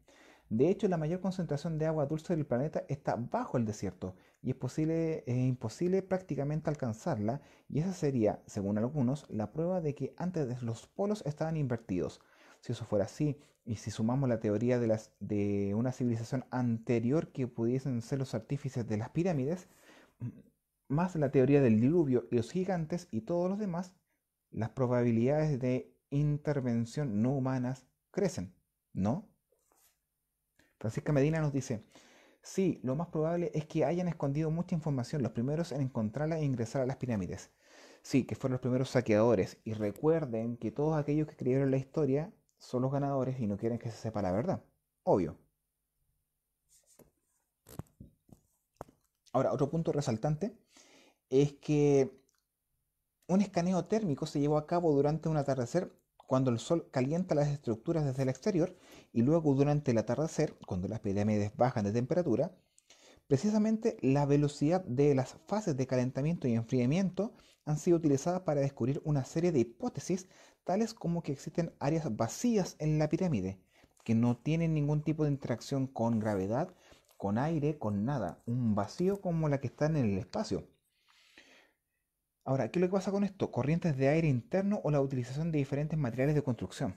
De hecho, la mayor concentración de agua dulce del planeta está bajo el desierto y es, posible, es imposible prácticamente alcanzarla y esa sería, según algunos, la prueba de que antes los polos estaban invertidos. Si eso fuera así, y si sumamos la teoría de, de una civilización anterior que pudiesen ser los artífices de las pirámides, mm, más la teoría del diluvio y los gigantes y todos los demás, las probabilidades de intervención no humanas crecen, ¿no? Francisca Medina nos dice, sí, lo más probable es que hayan escondido mucha información, los primeros en encontrarla e ingresar a las pirámides. Sí, que fueron los primeros saqueadores. Y recuerden que todos aquellos que creyeron la historia son los ganadores y no quieren que se sepa la verdad. Obvio. Ahora, otro punto resaltante es que un escaneo térmico se llevó a cabo durante un atardecer cuando el sol calienta las estructuras desde el exterior y luego durante el atardecer, cuando las pirámides bajan de temperatura, precisamente la velocidad de las fases de calentamiento y enfriamiento han sido utilizadas para descubrir una serie de hipótesis tales como que existen áreas vacías en la pirámide, que no tienen ningún tipo de interacción con gravedad, con aire, con nada, un vacío como la que está en el espacio. Ahora, ¿qué es lo que pasa con esto? Corrientes de aire interno o la utilización de diferentes materiales de construcción.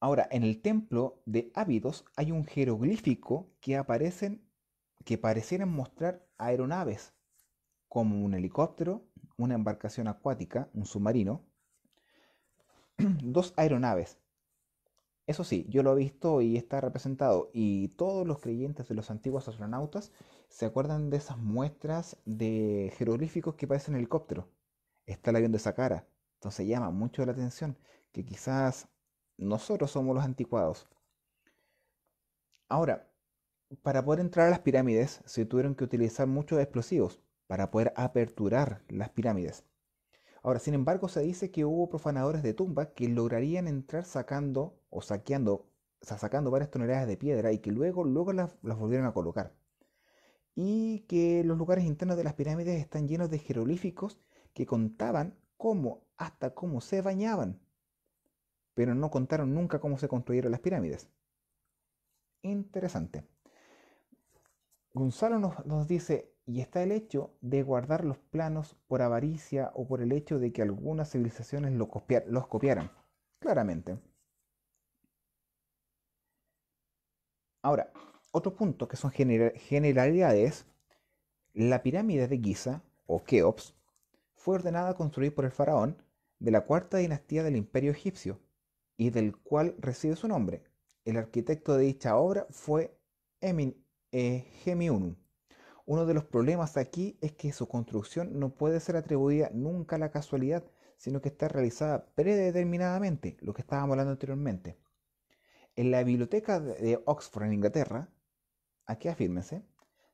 Ahora, en el templo de Ávidos hay un jeroglífico que aparecen que parecieran mostrar aeronaves, como un helicóptero, una embarcación acuática, un submarino, dos aeronaves. Eso sí, yo lo he visto y está representado, y todos los creyentes de los antiguos astronautas ¿Se acuerdan de esas muestras de jeroglíficos que parecen helicóptero? Está el avión de cara. Entonces llama mucho la atención que quizás nosotros somos los anticuados. Ahora, para poder entrar a las pirámides se tuvieron que utilizar muchos explosivos para poder aperturar las pirámides. Ahora, sin embargo, se dice que hubo profanadores de tumba que lograrían entrar sacando o saqueando, sacando varias toneladas de piedra y que luego, luego las volvieron a colocar y que los lugares internos de las pirámides están llenos de jeroglíficos que contaban cómo, hasta cómo se bañaban, pero no contaron nunca cómo se construyeron las pirámides. Interesante. Gonzalo nos, dice, y está el hecho de guardar los planos por avaricia o por el hecho de que algunas civilizaciones los copiaran, claramente. Ahora, otro punto que son generalidades, la pirámide de Giza, o Keops, fue ordenada a construir por el faraón de la cuarta dinastía del imperio egipcio, y del cual recibe su nombre. El arquitecto de dicha obra fue Emin, eh, Uno de los problemas aquí es que su construcción no puede ser atribuida nunca a la casualidad, sino que está realizada predeterminadamente, lo que estábamos hablando anteriormente. En la biblioteca de Oxford, en Inglaterra, aquí afírmese,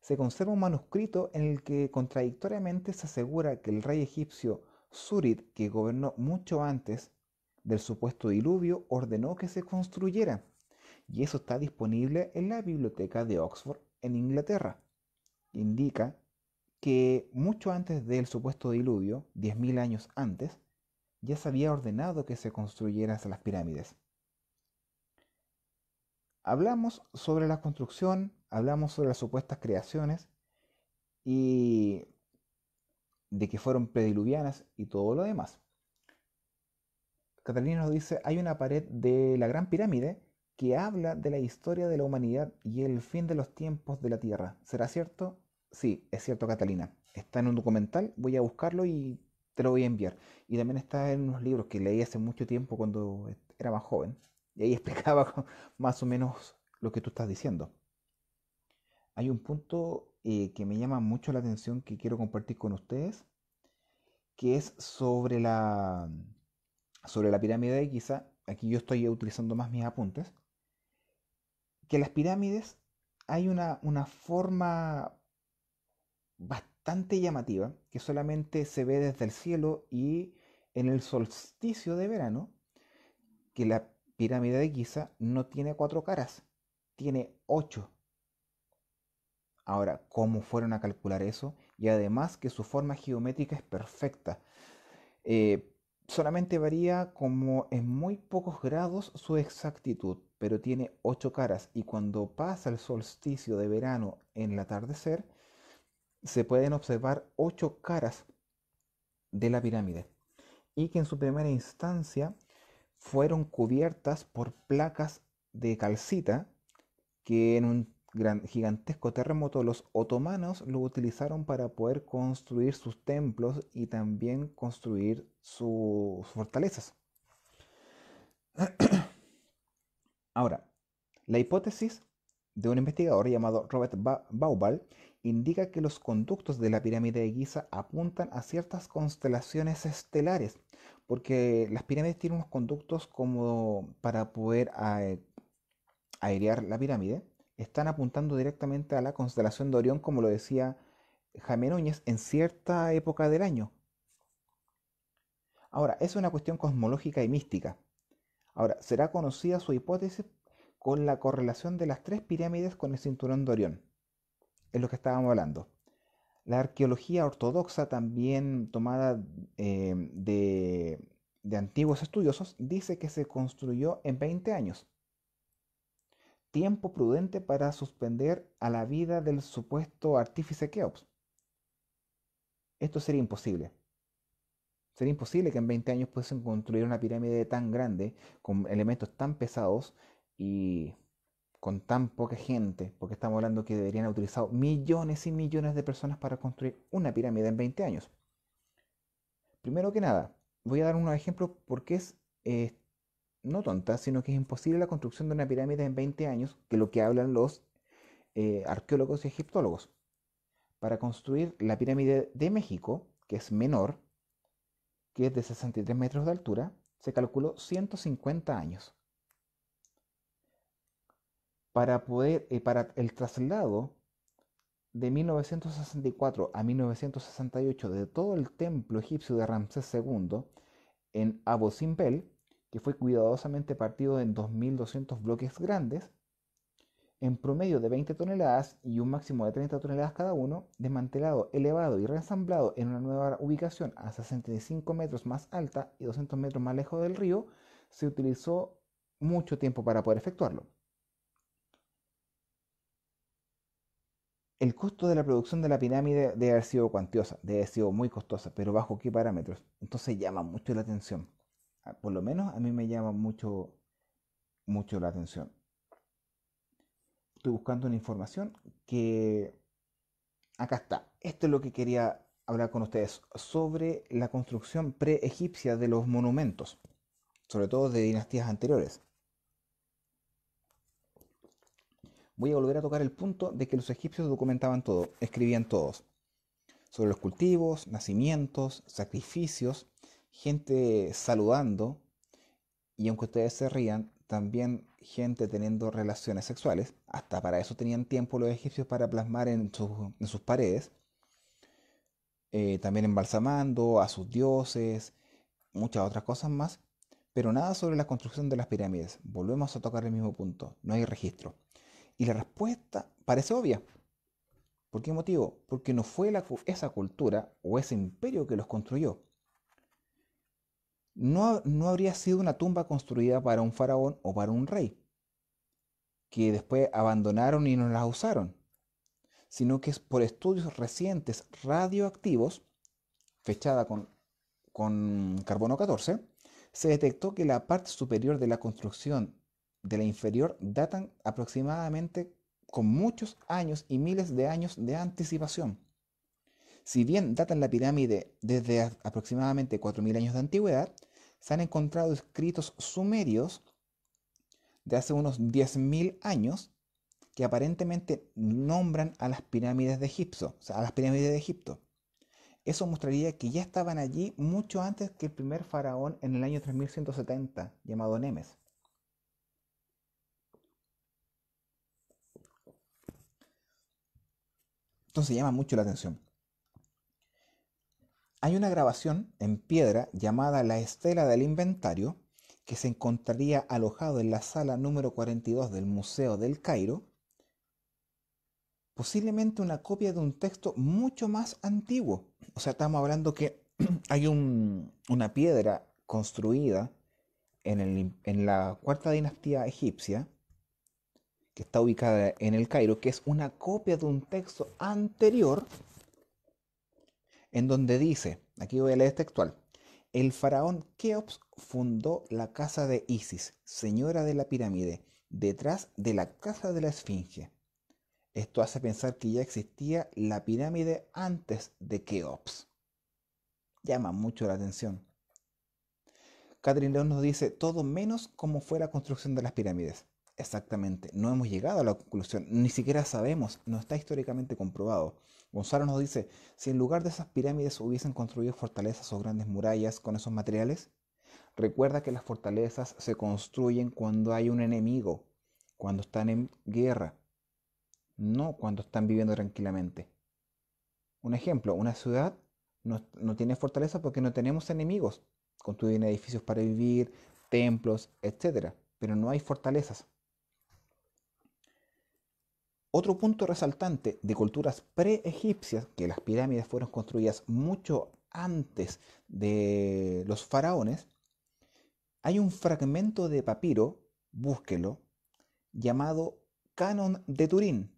se conserva un manuscrito en el que contradictoriamente se asegura que el rey egipcio Surit, que gobernó mucho antes del supuesto diluvio, ordenó que se construyera. Y eso está disponible en la biblioteca de Oxford, en Inglaterra. Indica que mucho antes del supuesto diluvio, 10.000 años antes, ya se había ordenado que se construyeran las pirámides. Hablamos sobre la construcción hablamos sobre las supuestas creaciones y de que fueron prediluvianas y todo lo demás. Catalina nos dice, hay una pared de la Gran Pirámide que habla de la historia de la humanidad y el fin de los tiempos de la Tierra. ¿Será cierto? Sí, es cierto Catalina. Está en un documental, voy a buscarlo y te lo voy a enviar. Y también está en unos libros que leí hace mucho tiempo cuando era más joven. Y ahí explicaba más o menos lo que tú estás diciendo hay un punto eh, que me llama mucho la atención que quiero compartir con ustedes, que es sobre la, sobre la pirámide de Giza. aquí yo estoy utilizando más mis apuntes, que las pirámides hay una, una forma bastante llamativa que solamente se ve desde el cielo y en el solsticio de verano, que la pirámide de Giza no tiene cuatro caras, tiene ocho. Ahora, ¿cómo fueron a calcular eso? Y además que su forma geométrica es perfecta. Eh, solamente varía como en muy pocos grados su exactitud, pero tiene ocho caras y cuando pasa el solsticio de verano en el atardecer, se pueden observar ocho caras de la pirámide y que en su primera instancia fueron cubiertas por placas de calcita que en un gigantesco terremoto, los otomanos lo utilizaron para poder construir sus templos y también construir sus fortalezas. Ahora, la hipótesis de un investigador llamado Robert Bauval Baubal indica que los conductos de la pirámide de Giza apuntan a ciertas constelaciones estelares, porque las pirámides tienen unos conductos como para poder eh, airear la pirámide están apuntando directamente a la constelación de Orión, como lo decía Jaime Núñez, en cierta época del año. Ahora, es una cuestión cosmológica y mística. Ahora, será conocida su hipótesis con la correlación de las tres pirámides con el cinturón de Orión, es lo que estábamos hablando. La arqueología ortodoxa, también tomada eh, de, de antiguos estudiosos, dice que se construyó en 20 años tiempo prudente para suspender a la vida del supuesto artífice Keops. Esto sería imposible. Sería imposible que en 20 años pudiesen construir una pirámide tan grande, con elementos tan pesados y con tan poca gente, porque estamos hablando que deberían haber utilizado millones y millones de personas para construir una pirámide en 20 años. Primero que nada, voy a dar unos ejemplos porque es, eh, no tonta, sino que es imposible la construcción de una pirámide en 20 años, que es lo que hablan los eh, arqueólogos y egiptólogos. Para construir la pirámide de México, que es menor, que es de 63 metros de altura, se calculó 150 años. Para, poder, eh, para el traslado de 1964 a 1968 de todo el templo egipcio de Ramsés II en Abu Simbel, que fue cuidadosamente partido en 2.200 bloques grandes, en promedio de 20 toneladas y un máximo de 30 toneladas cada uno, desmantelado, elevado y reensamblado en una nueva ubicación a 65 metros más alta y 200 metros más lejos del río, se utilizó mucho tiempo para poder efectuarlo. El costo de la producción de la pirámide debe haber sido cuantiosa, debe haber sido muy costosa, pero bajo qué parámetros. Entonces llama mucho la atención por lo menos a mí me llama mucho, mucho la atención. Estoy buscando una información que acá está. Esto es lo que quería hablar con ustedes sobre la construcción preegipcia de los monumentos, sobre todo de dinastías anteriores. Voy a volver a tocar el punto de que los egipcios documentaban todo, escribían todos, sobre los cultivos, nacimientos, sacrificios, gente saludando, y aunque ustedes se rían, también gente teniendo relaciones sexuales, hasta para eso tenían tiempo los egipcios para plasmar en, sus paredes, eh, también embalsamando a sus dioses, muchas otras cosas más, pero nada sobre la construcción de las pirámides. Volvemos a tocar el mismo punto, no hay registro. Y la respuesta parece obvia. ¿Por qué motivo? Porque no fue esa cultura o ese imperio que los construyó, no, habría sido una tumba construida para un faraón o para un rey, que después abandonaron y no la usaron, sino que por estudios recientes radioactivos, fechada con, con carbono 14, se detectó que la parte superior de la construcción de la inferior datan aproximadamente con muchos años y miles de años de anticipación. Si bien datan la pirámide desde aproximadamente 4.000 años de antigüedad, se han encontrado escritos sumerios de hace unos 10.000 años que aparentemente nombran a las pirámides de Egipto, a las pirámides de Egipto. Eso mostraría que ya estaban allí mucho antes que el primer faraón en el año 3170, llamado Nemes. Entonces llama mucho la atención. Hay una grabación en piedra llamada La Estela del Inventario, que se encontraría alojado en la sala número 42 del Museo del Cairo, posiblemente una copia de un texto mucho más antiguo. O sea, estamos hablando que hay una piedra construida en la cuarta dinastía egipcia, que está ubicada en el Cairo, que es una copia de un texto anterior en donde dice, aquí voy a leer textual, el faraón Keops fundó la casa de Isis, señora de la pirámide, detrás de la casa de la Esfinge. Esto hace pensar que ya existía la pirámide antes de Keops. Llama mucho la atención. Catherine León nos dice todo menos cómo fue la construcción de las pirámides. Exactamente, no hemos llegado a la conclusión, ni siquiera sabemos, no está históricamente comprobado. Gonzalo nos dice, si en lugar de esas pirámides hubiesen construido fortalezas o grandes murallas con esos materiales, recuerda que las fortalezas se construyen cuando hay un enemigo, cuando están en guerra, no cuando están viviendo tranquilamente. Un ejemplo, una ciudad no, tiene fortaleza porque no tenemos enemigos. Construyen edificios para vivir, templos, etc. Pero no hay fortalezas. Otro punto resaltante de culturas preegipcias, que las pirámides fueron construidas mucho antes de los faraones, hay un fragmento de papiro, búsquelo, llamado Canon de Turín,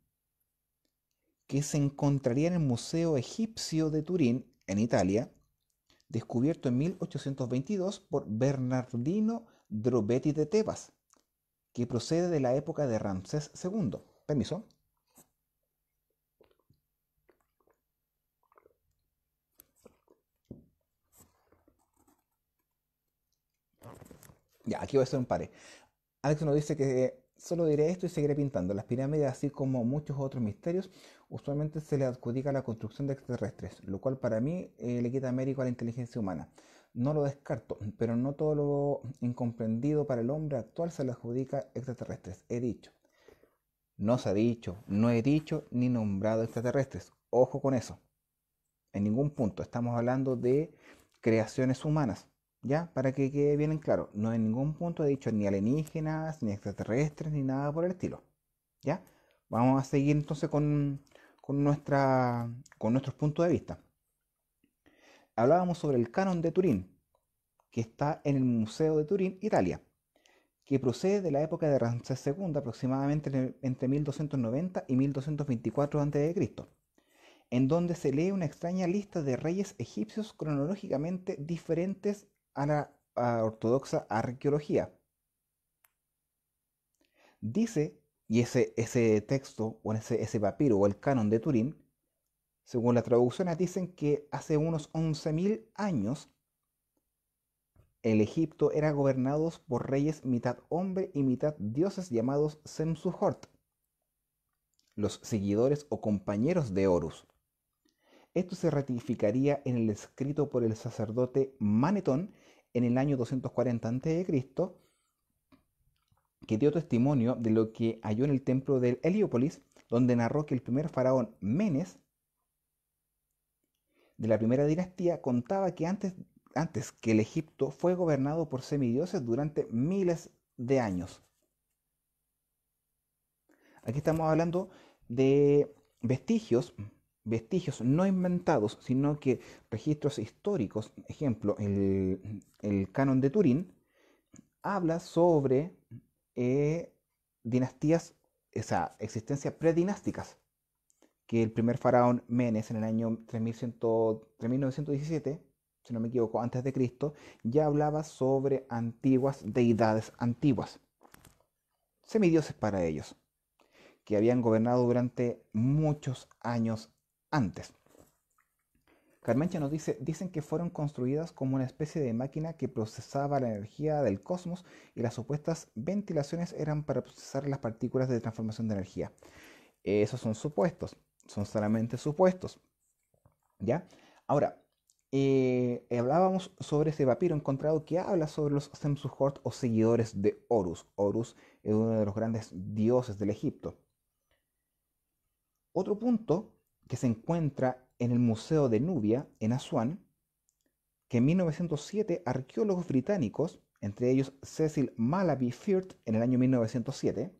que se encontraría en el Museo Egipcio de Turín, en Italia, descubierto en 1822 por Bernardino Drobetti de Tebas, que procede de la época de Ramsés II. Permiso. Ya, aquí voy a hacer un par. Alex nos dice que eh, solo diré esto y seguiré pintando. Las pirámides, así como muchos otros misterios, usualmente se le adjudica la construcción de extraterrestres, lo cual para mí eh, le quita mérito a la inteligencia humana. No lo descarto, pero no todo lo incomprendido para el hombre actual se le adjudica extraterrestres. He dicho. No se ha dicho, no he dicho ni nombrado extraterrestres. Ojo con eso. En ningún punto. Estamos hablando de creaciones humanas. ¿Ya? Para que quede bien en claro, no en ningún punto he dicho ni alienígenas, ni extraterrestres, ni nada por el estilo. ¿Ya? Vamos a seguir entonces con, con, nuestra, con nuestros puntos de vista. Hablábamos sobre el canon de Turín, que está en el Museo de Turín, Italia, que procede de la época de Ramsés II, aproximadamente entre 1290 y 1224 a.C., en donde se lee una extraña lista de reyes egipcios cronológicamente diferentes a la ortodoxa arqueología. Dice, y ese, ese texto, o ese, ese papiro, o el canon de Turín, según las traducciones, dicen que hace unos 11.000 años el Egipto era gobernado por reyes mitad hombre y mitad dioses llamados Semsuhort, los seguidores o compañeros de Horus. Esto se ratificaría en el escrito por el sacerdote Manetón en el año 240 a.C., que dio testimonio de lo que halló en el templo del Heliópolis, donde narró que el primer faraón Menes de la primera dinastía contaba que antes, antes que el Egipto fue gobernado por semidioses durante miles de años. Aquí estamos hablando de vestigios vestigios no inventados, sino que registros históricos, ejemplo, el, canon de Turín, habla sobre eh, dinastías, o sea, existencias predinásticas, que el primer faraón Menes en el año 3100, 3917, si no me equivoco, antes de Cristo, ya hablaba sobre antiguas deidades antiguas, semidioses para ellos, que habían gobernado durante muchos años antes. Carmencha nos dice, dicen que fueron construidas como una especie de máquina que procesaba la energía del cosmos y las supuestas ventilaciones eran para procesar las partículas de transformación de energía. Esos son supuestos, son solamente supuestos. ¿Ya? Ahora, eh, hablábamos sobre ese papiro encontrado que habla sobre los Semsuhort o seguidores de Horus. Horus es uno de los grandes dioses del Egipto. Otro punto que se encuentra en el Museo de Nubia, en Asuán, que en 1907 arqueólogos británicos, entre ellos Cecil Malaby Firth en el año 1907,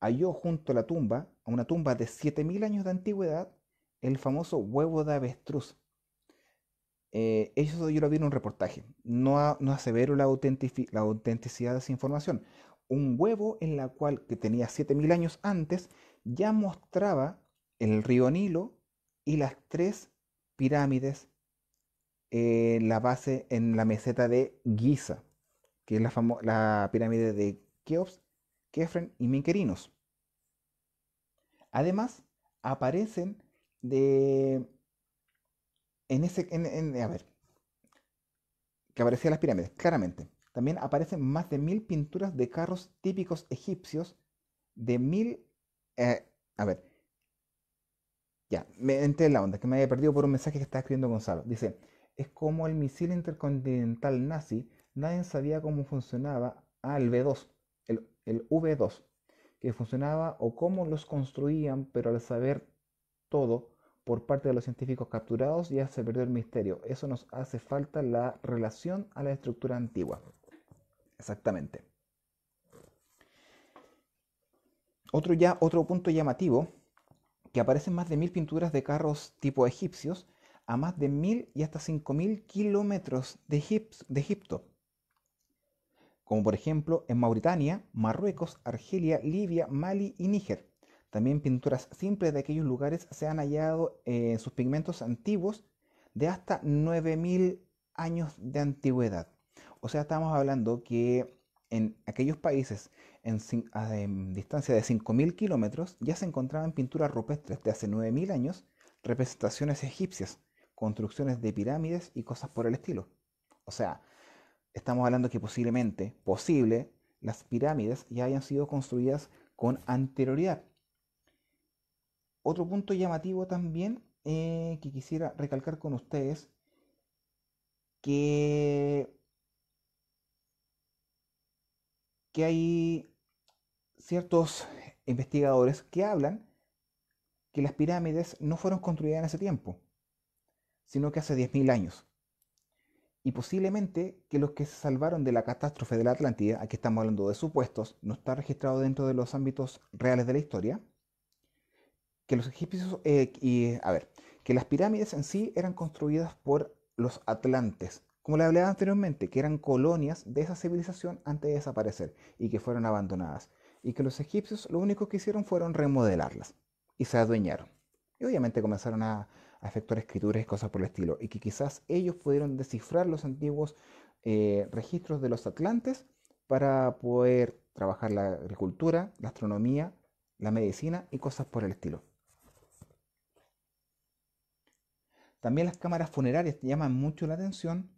halló junto a la tumba, a una tumba de 7.000 años de antigüedad, el famoso huevo de avestruz. Eh, eso yo lo vi en un reportaje. No, no asevero la, la autenticidad de esa información. Un huevo en la cual, que tenía 7.000 años antes, ya mostraba el río Nilo y las tres pirámides en eh, la base en la meseta de Giza, que es la, la pirámide de Keops, Kefren y Minquerinos. Además, aparecen de... En ese... a ver. Que aparecían las pirámides, claramente. También aparecen más de mil pinturas de carros típicos egipcios de mil... Eh, a ver ya, me entré en la onda que me había perdido por un mensaje que estaba escribiendo Gonzalo. Dice, es como el misil intercontinental nazi, nadie sabía cómo funcionaba el V2, el, V2, que funcionaba o cómo los construían, pero al saber todo por parte de los científicos capturados ya se perdió el misterio. Eso nos hace falta la relación a la estructura antigua. Exactamente. Otro, ya, otro punto llamativo que aparecen más de mil pinturas de carros tipo egipcios a más de mil y hasta cinco mil kilómetros de, Egipto, como por ejemplo en Mauritania, Marruecos, Argelia, Libia, Mali y Níger. También pinturas simples de aquellos lugares se han hallado en eh, sus pigmentos antiguos de hasta 9.000 años de antigüedad. O sea, estamos hablando que en aquellos países en, distancia de 5.000 kilómetros ya se encontraban pinturas rupestres de hace 9.000 años, representaciones egipcias, construcciones de pirámides y cosas por el estilo. O sea, estamos hablando que posiblemente, posible, las pirámides ya hayan sido construidas con anterioridad. Otro punto llamativo también eh, que quisiera recalcar con ustedes, que, que hay ciertos investigadores que hablan que las pirámides no fueron construidas en ese tiempo, sino que hace 10.000 años. Y posiblemente que los que se salvaron de la catástrofe de la Atlántida, aquí estamos hablando de supuestos, no está registrado dentro de los ámbitos reales de la historia, que los egipcios, eh, y, a ver, que las pirámides en sí eran construidas por los atlantes, como le hablaba anteriormente, que eran colonias de esa civilización antes de desaparecer y que fueron abandonadas y que los egipcios lo único que hicieron fueron remodelarlas y se adueñaron. Y obviamente comenzaron a, efectuar escrituras y cosas por el estilo, y que quizás ellos pudieron descifrar los antiguos eh, registros de los atlantes para poder trabajar la agricultura, la astronomía, la medicina y cosas por el estilo. También las cámaras funerarias llaman mucho la atención,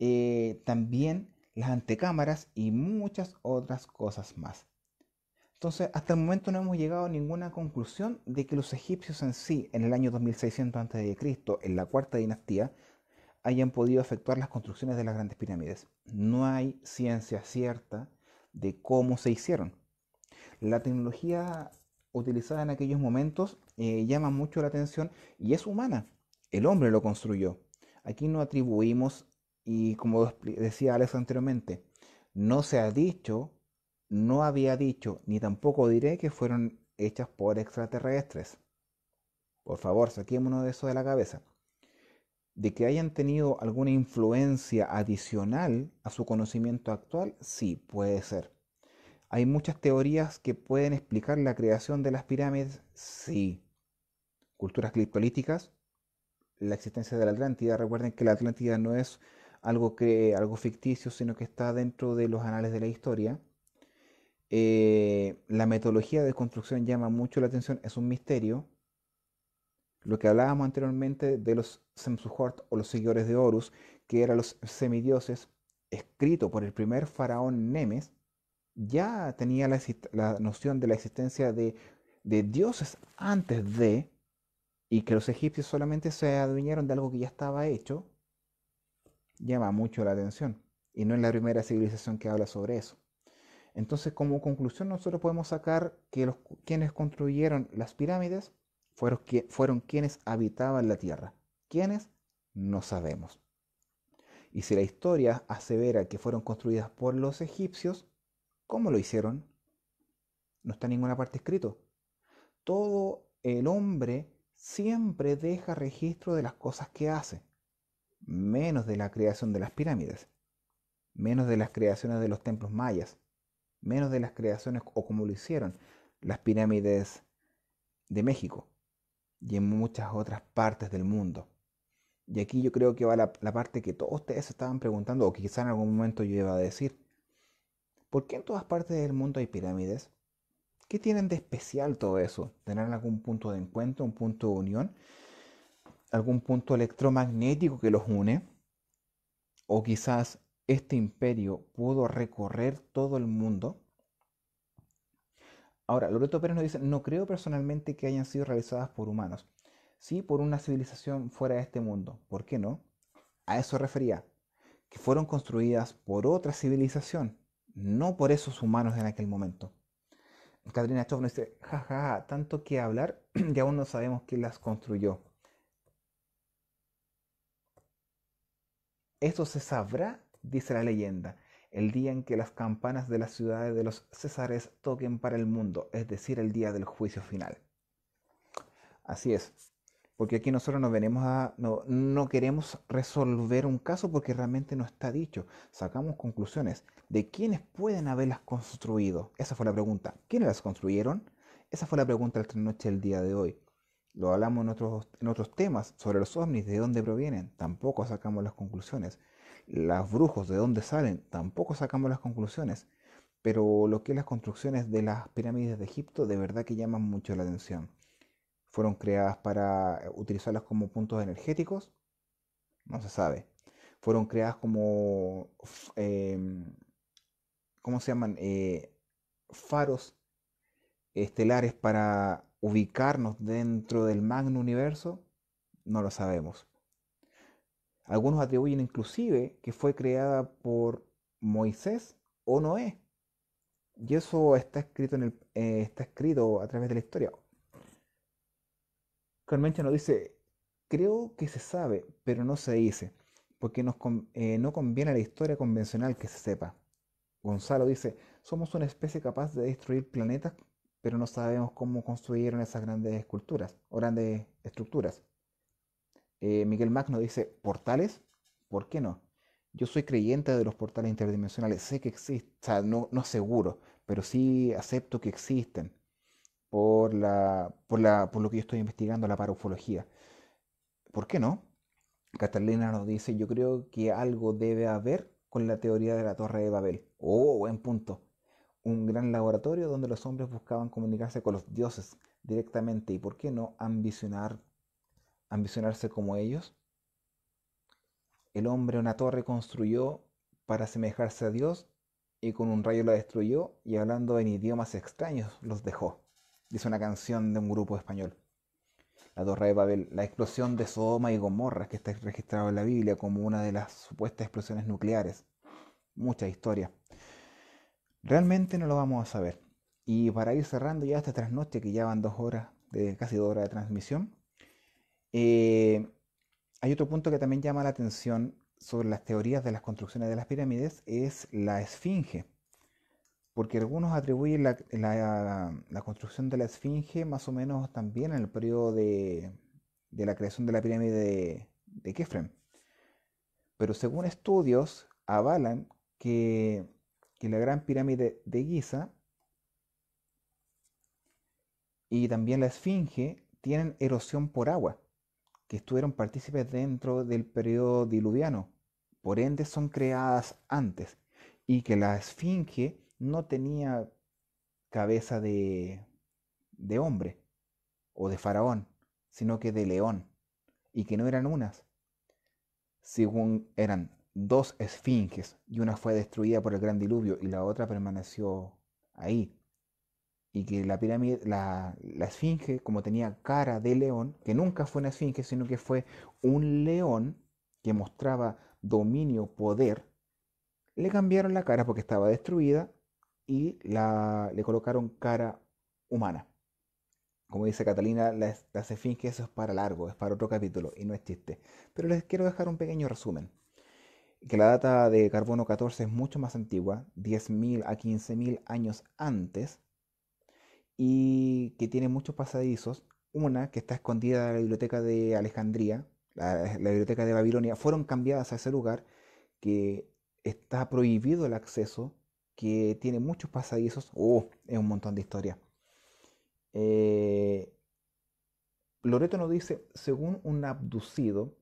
eh, también las antecámaras y muchas otras cosas más. Entonces, hasta el momento no hemos llegado a ninguna conclusión de que los egipcios en sí, en el año 2600 a.C., en la cuarta dinastía, hayan podido efectuar las construcciones de las grandes pirámides. No hay ciencia cierta de cómo se hicieron. La tecnología utilizada en aquellos momentos eh, llama mucho la atención y es humana. El hombre lo construyó. Aquí no atribuimos, y como decía Alex anteriormente, no se ha dicho no había dicho ni tampoco diré que fueron hechas por extraterrestres. Por favor, saquémonos de eso de la cabeza. De que hayan tenido alguna influencia adicional a su conocimiento actual, sí, puede ser. Hay muchas teorías que pueden explicar la creación de las pirámides, sí. Culturas criptolíticas, la existencia de la Atlántida. Recuerden que la Atlántida no es algo, que, algo ficticio, sino que está dentro de los anales de la historia eh, la metodología de construcción llama mucho la atención, es un misterio. Lo que hablábamos anteriormente de los Semsuhort o los seguidores de Horus, que eran los semidioses, escrito por el primer faraón Nemes, ya tenía la, noción de la existencia de, dioses antes de, y que los egipcios solamente se aduñaron de algo que ya estaba hecho, llama mucho la atención. Y no es la primera civilización que habla sobre eso. Entonces, como conclusión, nosotros podemos sacar que los, quienes construyeron las pirámides fueron, fueron quienes habitaban la Tierra. ¿Quiénes? No sabemos. Y si la historia asevera que fueron construidas por los egipcios, ¿cómo lo hicieron? No está en ninguna parte escrito. Todo el hombre siempre deja registro de las cosas que hace, menos de la creación de las pirámides, menos de las creaciones de los templos mayas, menos de las creaciones o como lo hicieron las pirámides de México y en muchas otras partes del mundo. Y aquí yo creo que va la, parte que todos ustedes estaban preguntando, o que quizá en algún momento yo iba a decir. ¿Por qué en todas partes del mundo hay pirámides? ¿Qué tienen de especial todo eso? tener algún punto de encuentro, un punto de unión? ¿Algún punto electromagnético que los une? ¿O quizás este imperio pudo recorrer todo el mundo. Ahora, Loreto Pérez nos dice, no creo personalmente que hayan sido realizadas por humanos, sí por una civilización fuera de este mundo. ¿Por qué no? A eso refería, que fueron construidas por otra civilización, no por esos humanos en aquel momento. Katrina Chov nos dice, jajaja, tanto que hablar y aún no sabemos quién las construyó. Esto se sabrá dice la leyenda, el día en que las campanas de las ciudades de los Césares toquen para el mundo, es decir, el día del juicio final. Así es, porque aquí nosotros nos venimos a, no, queremos resolver un caso porque realmente no está dicho. Sacamos conclusiones de quiénes pueden haberlas construido. Esa fue la pregunta. ¿Quiénes las construyeron? Esa fue la pregunta de la noche del día de hoy. Lo hablamos en otros, en otros temas sobre los ovnis, de dónde provienen. Tampoco sacamos las conclusiones. Las brujos, de dónde salen, tampoco sacamos las conclusiones, pero lo que es las construcciones de las pirámides de Egipto de verdad que llaman mucho la atención. Fueron creadas para eh, utilizarlas como puntos energéticos, no se sabe. Fueron creadas como, em, ¿cómo se llaman? Eh, faros estelares para ubicarnos dentro del magno universo, no lo sabemos. Algunos atribuyen inclusive que fue creada por Moisés o Noé. Y eso está escrito, en el, eh, está escrito a través de la historia. Carmencha nos dice, creo que se sabe, pero no se dice, porque eh, no conviene a la historia convencional que se sepa. Gonzalo dice, somos una especie capaz de destruir planetas, pero no sabemos cómo construyeron esas grandes esculturas o grandes estructuras. Eh, Miguel Magno dice, ¿portales? ¿Por qué no? Yo soy creyente de los portales interdimensionales, sé que existen, o sea, no, no seguro, pero sí acepto que existen por, la, por, la, por lo que yo estoy investigando, la parufología. ¿Por qué no? Catalina nos dice, yo creo que algo debe haber con la teoría de la Torre de Babel. Oh, buen punto. Un gran laboratorio donde los hombres buscaban comunicarse con los dioses directamente y, ¿por qué no, ambicionar ambicionarse como ellos? El hombre una torre construyó para asemejarse a Dios y con un rayo la destruyó y hablando en idiomas extraños los dejó. Dice una canción de un grupo español. La Torre de Babel, la explosión de Sodoma y Gomorra que está registrado en la Biblia como una de las supuestas explosiones nucleares. Mucha historia. Realmente no lo vamos a saber. Y para ir cerrando ya esta trasnoche que ya van dos horas, de casi dos horas de transmisión, eh, hay otro punto que también llama la atención sobre las teorías de las construcciones de las pirámides, es la esfinge, porque algunos atribuyen la, construcción de la esfinge más o menos también en el periodo de, la creación de la pirámide de, de Kefren. Pero según estudios avalan que, que la gran pirámide de Giza y también la esfinge tienen erosión por agua que estuvieron partícipes dentro del periodo diluviano, por ende son creadas antes, y que la esfinge no tenía cabeza de, de hombre o de faraón, sino que de león, y que no eran unas, según eran dos esfinges, y una fue destruida por el gran diluvio y la otra permaneció ahí y que la pirámide, la, esfinge, como tenía cara de león, que nunca fue una esfinge, sino que fue un león que mostraba dominio, poder, le cambiaron la cara porque estaba destruida y la, le colocaron cara humana. Como dice Catalina, las, las esfinges eso es para largo, es para otro capítulo y no es chiste. Pero les quiero dejar un pequeño resumen que la data de carbono 14 es mucho más antigua, 10.000 a 15.000 años antes, y que tiene muchos pasadizos. Una que está escondida en la biblioteca de Alejandría, la, biblioteca de Babilonia, fueron cambiadas a ese lugar que está prohibido el acceso, que tiene muchos pasadizos. ¡Oh! Es un montón de historia. Eh, Loreto nos dice, según un abducido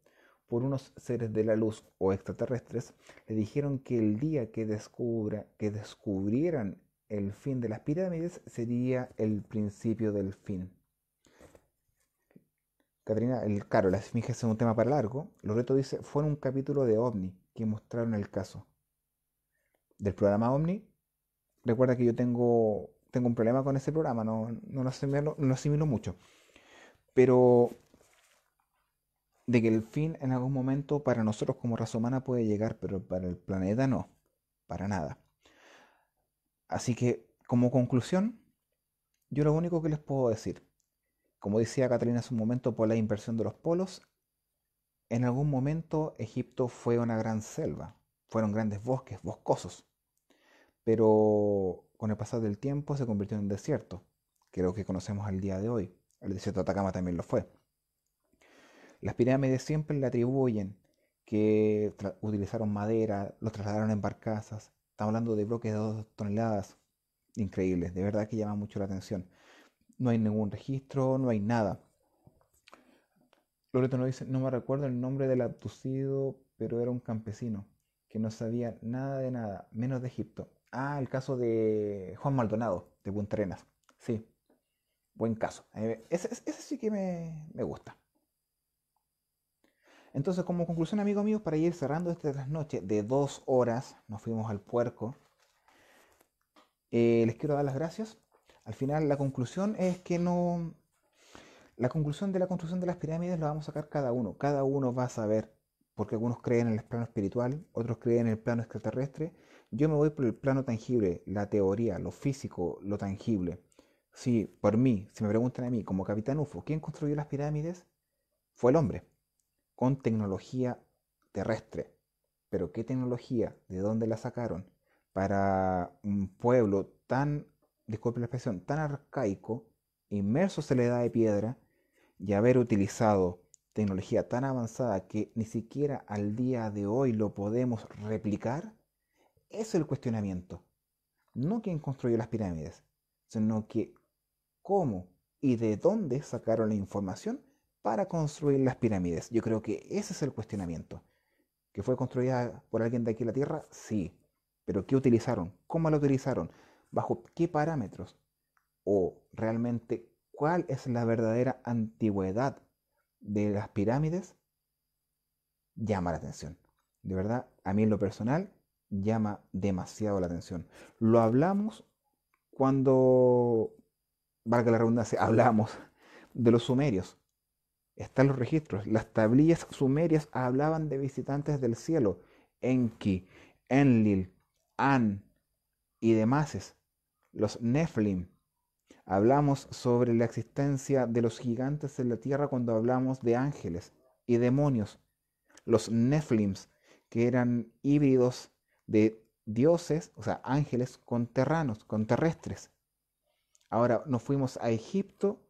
por unos seres de la luz o extraterrestres, le dijeron que el día que, descubra, que descubrieran el fin de las pirámides sería el principio del fin. Catrina, el caro, las esfinges es un tema para largo. Loreto dice, fueron en un capítulo de OVNI que mostraron el caso. Del programa OVNI, recuerda que yo tengo, tengo un problema con ese programa, no, lo no lo asimilo mucho. Pero de que el fin en algún momento para nosotros como raza humana puede llegar, pero para el planeta no, para nada. Así que, como conclusión, yo lo único que les puedo decir, como decía Catalina hace un momento por la inversión de los polos, en algún momento Egipto fue una gran selva, fueron grandes bosques, boscosos, pero con el pasar del tiempo se convirtió en un desierto, que es lo que conocemos al día de hoy. El desierto de Atacama también lo fue. Las pirámides siempre le atribuyen que utilizaron madera, los trasladaron en barcazas, Estamos hablando de bloques de dos toneladas. Increíbles, de verdad que llama mucho la atención. No hay ningún registro, no hay nada. Loreto no dice, no me recuerdo el nombre del abducido, pero era un campesino que no sabía nada de nada, menos de Egipto. Ah, el caso de Juan Maldonado, de Punta Arenas. Sí, buen caso. Eh, ese, sí que me gusta. Entonces, como conclusión, amigos míos, para ir cerrando esta noche de dos horas, nos fuimos al puerco. Eh, les quiero dar las gracias. Al final, la conclusión es que no. La conclusión de la construcción de las pirámides la vamos a sacar cada uno. Cada uno va a saber, porque algunos creen en el plano espiritual, otros creen en el plano extraterrestre. Yo me voy por el plano tangible, la teoría, lo físico, lo tangible. Si por mí, si me preguntan a mí como capitán UFO, ¿quién construyó las pirámides? Fue el hombre con tecnología terrestre. Pero ¿qué tecnología? ¿De dónde la sacaron? Para un pueblo tan, disculpe la expresión, tan arcaico, inmerso en la edad de piedra, y haber utilizado tecnología tan avanzada que ni siquiera al día de hoy lo podemos replicar, es el cuestionamiento. No quién construyó las pirámides, sino que cómo y de dónde sacaron la información para construir las pirámides? Yo creo que ese es el cuestionamiento. ¿Que fue construida por alguien de aquí la Tierra? Sí. Pero ¿qué utilizaron? ¿Cómo la utilizaron? ¿Bajo qué parámetros? ¿O realmente cuál es la verdadera antigüedad de las pirámides? Llama la atención. De verdad, a mí en lo personal llama demasiado la atención. Lo hablamos cuando, valga la redundancia, hablamos de los sumerios están los registros. Las tablillas sumerias hablaban de visitantes del cielo, Enki, Enlil, An y demás, los Neflim. Hablamos sobre la existencia de los gigantes en la tierra cuando hablamos de ángeles y demonios, los Neflims, que eran híbridos de dioses, o sea, ángeles con terranos, con terrestres. Ahora nos fuimos a Egipto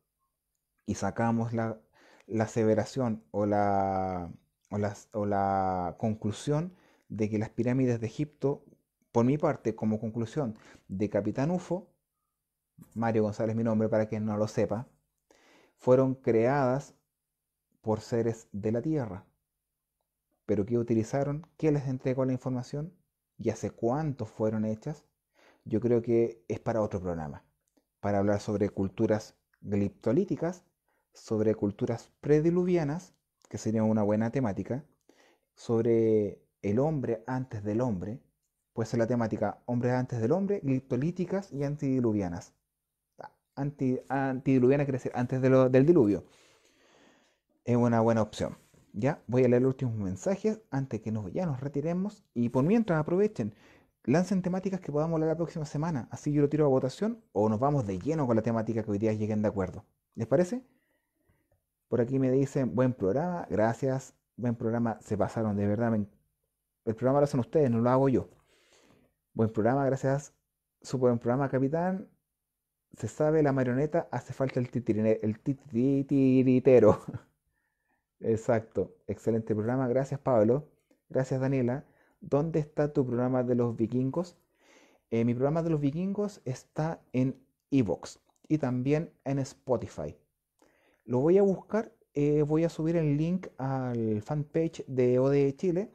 y sacamos la la aseveración o la, o, la conclusión de que las pirámides de Egipto, por mi parte, como conclusión de Capitán UFO, Mario González mi nombre para que no lo sepa, fueron creadas por seres de la Tierra. Pero ¿qué utilizaron? ¿Qué les entregó la información? ¿Y hace cuánto fueron hechas? Yo creo que es para otro programa, para hablar sobre culturas gliptolíticas sobre culturas prediluvianas, que sería una buena temática, sobre el hombre antes del hombre, puede ser la temática hombres antes del hombre, gliptolíticas y antidiluvianas. Anti, antidiluvianas quiere decir antes del diluvio. Es una buena opción. Ya voy a leer los últimos mensajes antes que nos, ya nos retiremos y por mientras aprovechen, lancen temáticas que podamos hablar la próxima semana. Así yo lo tiro a votación o nos vamos de lleno con la temática que hoy día lleguen de acuerdo. ¿Les parece? Por aquí me dicen, buen programa, gracias, buen programa, se pasaron, de verdad. el programa lo hacen ustedes, no lo hago yo. Buen programa, gracias, super buen programa, capitán. Se sabe la marioneta, hace falta el, titiritero. Exacto, excelente programa, gracias Pablo, gracias Daniela. ¿Dónde está tu programa de los vikingos? Eh, mi programa de los vikingos está en Evox y también en Spotify. Lo voy a buscar, eh, voy a subir el link al fanpage de ODE Chile,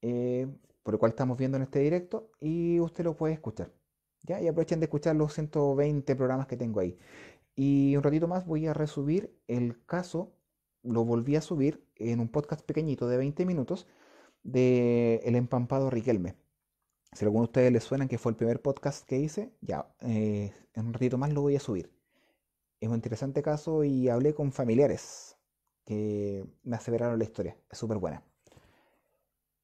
eh, por el cual estamos viendo en este directo, y usted lo puede escuchar. ¿ya? Y aprovechen de escuchar los 120 programas que tengo ahí. Y un ratito más voy a resubir el caso, lo volví a subir en un podcast pequeñito de 20 minutos de El empampado Riquelme. Si alguno de ustedes les suena que fue el primer podcast que hice, ya, eh, en un ratito más lo voy a subir es un interesante caso y hablé con familiares que me aseveraron la historia. Es súper buena.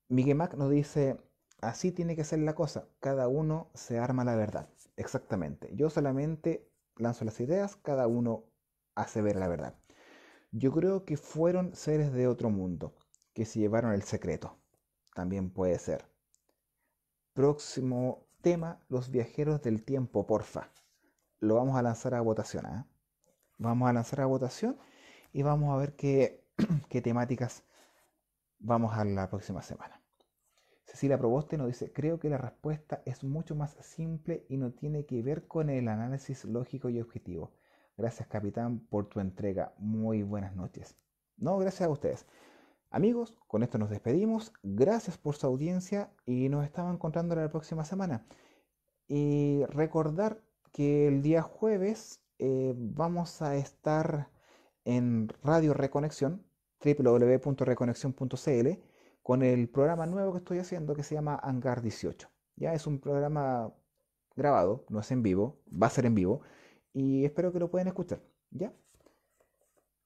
Miguel Mac nos dice, así tiene que ser la cosa. Cada uno se arma la verdad. Exactamente. Yo solamente lanzo las ideas, cada uno hace ver la verdad. Yo creo que fueron seres de otro mundo que se llevaron el secreto. También puede ser. Próximo tema, los viajeros del tiempo, porfa. Lo vamos a lanzar a votación. ¿eh? Vamos a lanzar la votación y vamos a ver qué, qué temáticas vamos a la próxima semana. Cecilia Proboste nos dice, creo que la respuesta es mucho más simple y no tiene que ver con el análisis lógico y objetivo. Gracias capitán por tu entrega. Muy buenas noches. No, gracias a ustedes. Amigos, con esto nos despedimos. Gracias por su audiencia y nos estamos encontrando la próxima semana. Y recordar que el día jueves eh, vamos a estar en Radio Reconexión, www.reconexión.cl, con el programa nuevo que estoy haciendo que se llama Hangar 18. Ya es un programa grabado, no es en vivo, va a ser en vivo, y espero que lo puedan escuchar. ¿Ya?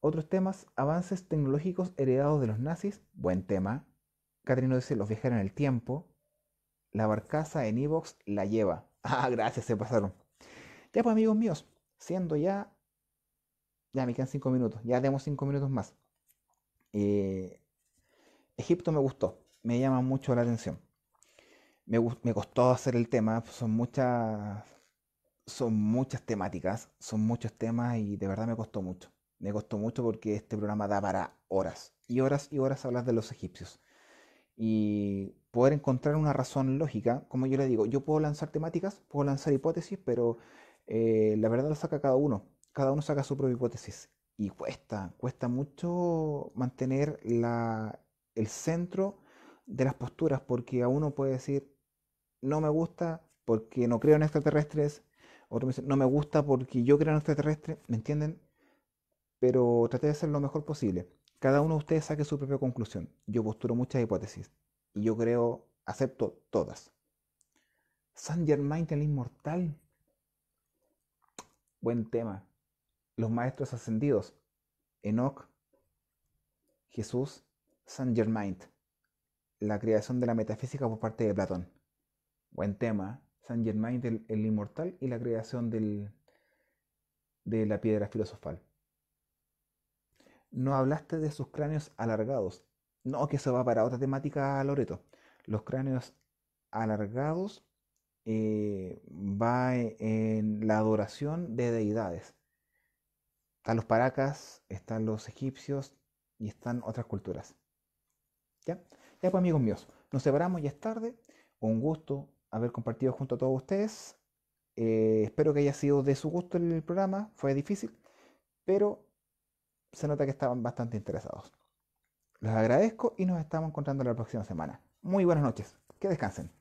Otros temas, avances tecnológicos heredados de los nazis, buen tema. Catrino dice, los viajeros en el tiempo. La barcaza en Evox la lleva. Ah, gracias, se pasaron. Ya pues amigos míos, siendo ya, ya me quedan cinco minutos, ya tenemos cinco minutos más. Eh, Egipto me gustó, me llama mucho la atención. Me, me costó hacer el tema, son muchas, son muchas temáticas, son muchos temas y de verdad me costó mucho. Me costó mucho porque este programa da para horas y horas y horas hablar de los egipcios. Y poder encontrar una razón lógica, como yo le digo, yo puedo lanzar temáticas, puedo lanzar hipótesis, pero eh, la verdad lo saca cada uno, cada uno saca su propia hipótesis y cuesta, cuesta mucho mantener el centro de las posturas porque a uno puede decir no me gusta porque no creo en extraterrestres, otro me dice no me gusta porque yo creo en extraterrestres, ¿me entienden? Pero trate de hacer lo mejor posible. Cada uno de ustedes saque su propia conclusión. Yo posturo muchas hipótesis y yo creo, acepto todas. San Germain el inmortal. Buen tema. Los maestros ascendidos. Enoch, Jesús, Saint Germain. La creación de la metafísica por parte de Platón. Buen tema. Saint Germain, el, inmortal, y la creación del, de la piedra filosofal. No hablaste de sus cráneos alargados. No, que eso va para otra temática, Loreto. Los cráneos alargados eh, va e, en la adoración de deidades. Están los paracas, están los egipcios y están otras culturas. ¿Ya? Ya pues amigos míos, nos separamos, y es tarde. Un gusto haber compartido junto a todos ustedes. Eh, espero que haya sido de su gusto el programa, fue difícil, pero se nota que estaban bastante interesados. Los agradezco y nos estamos encontrando la próxima semana. Muy buenas noches, que descansen.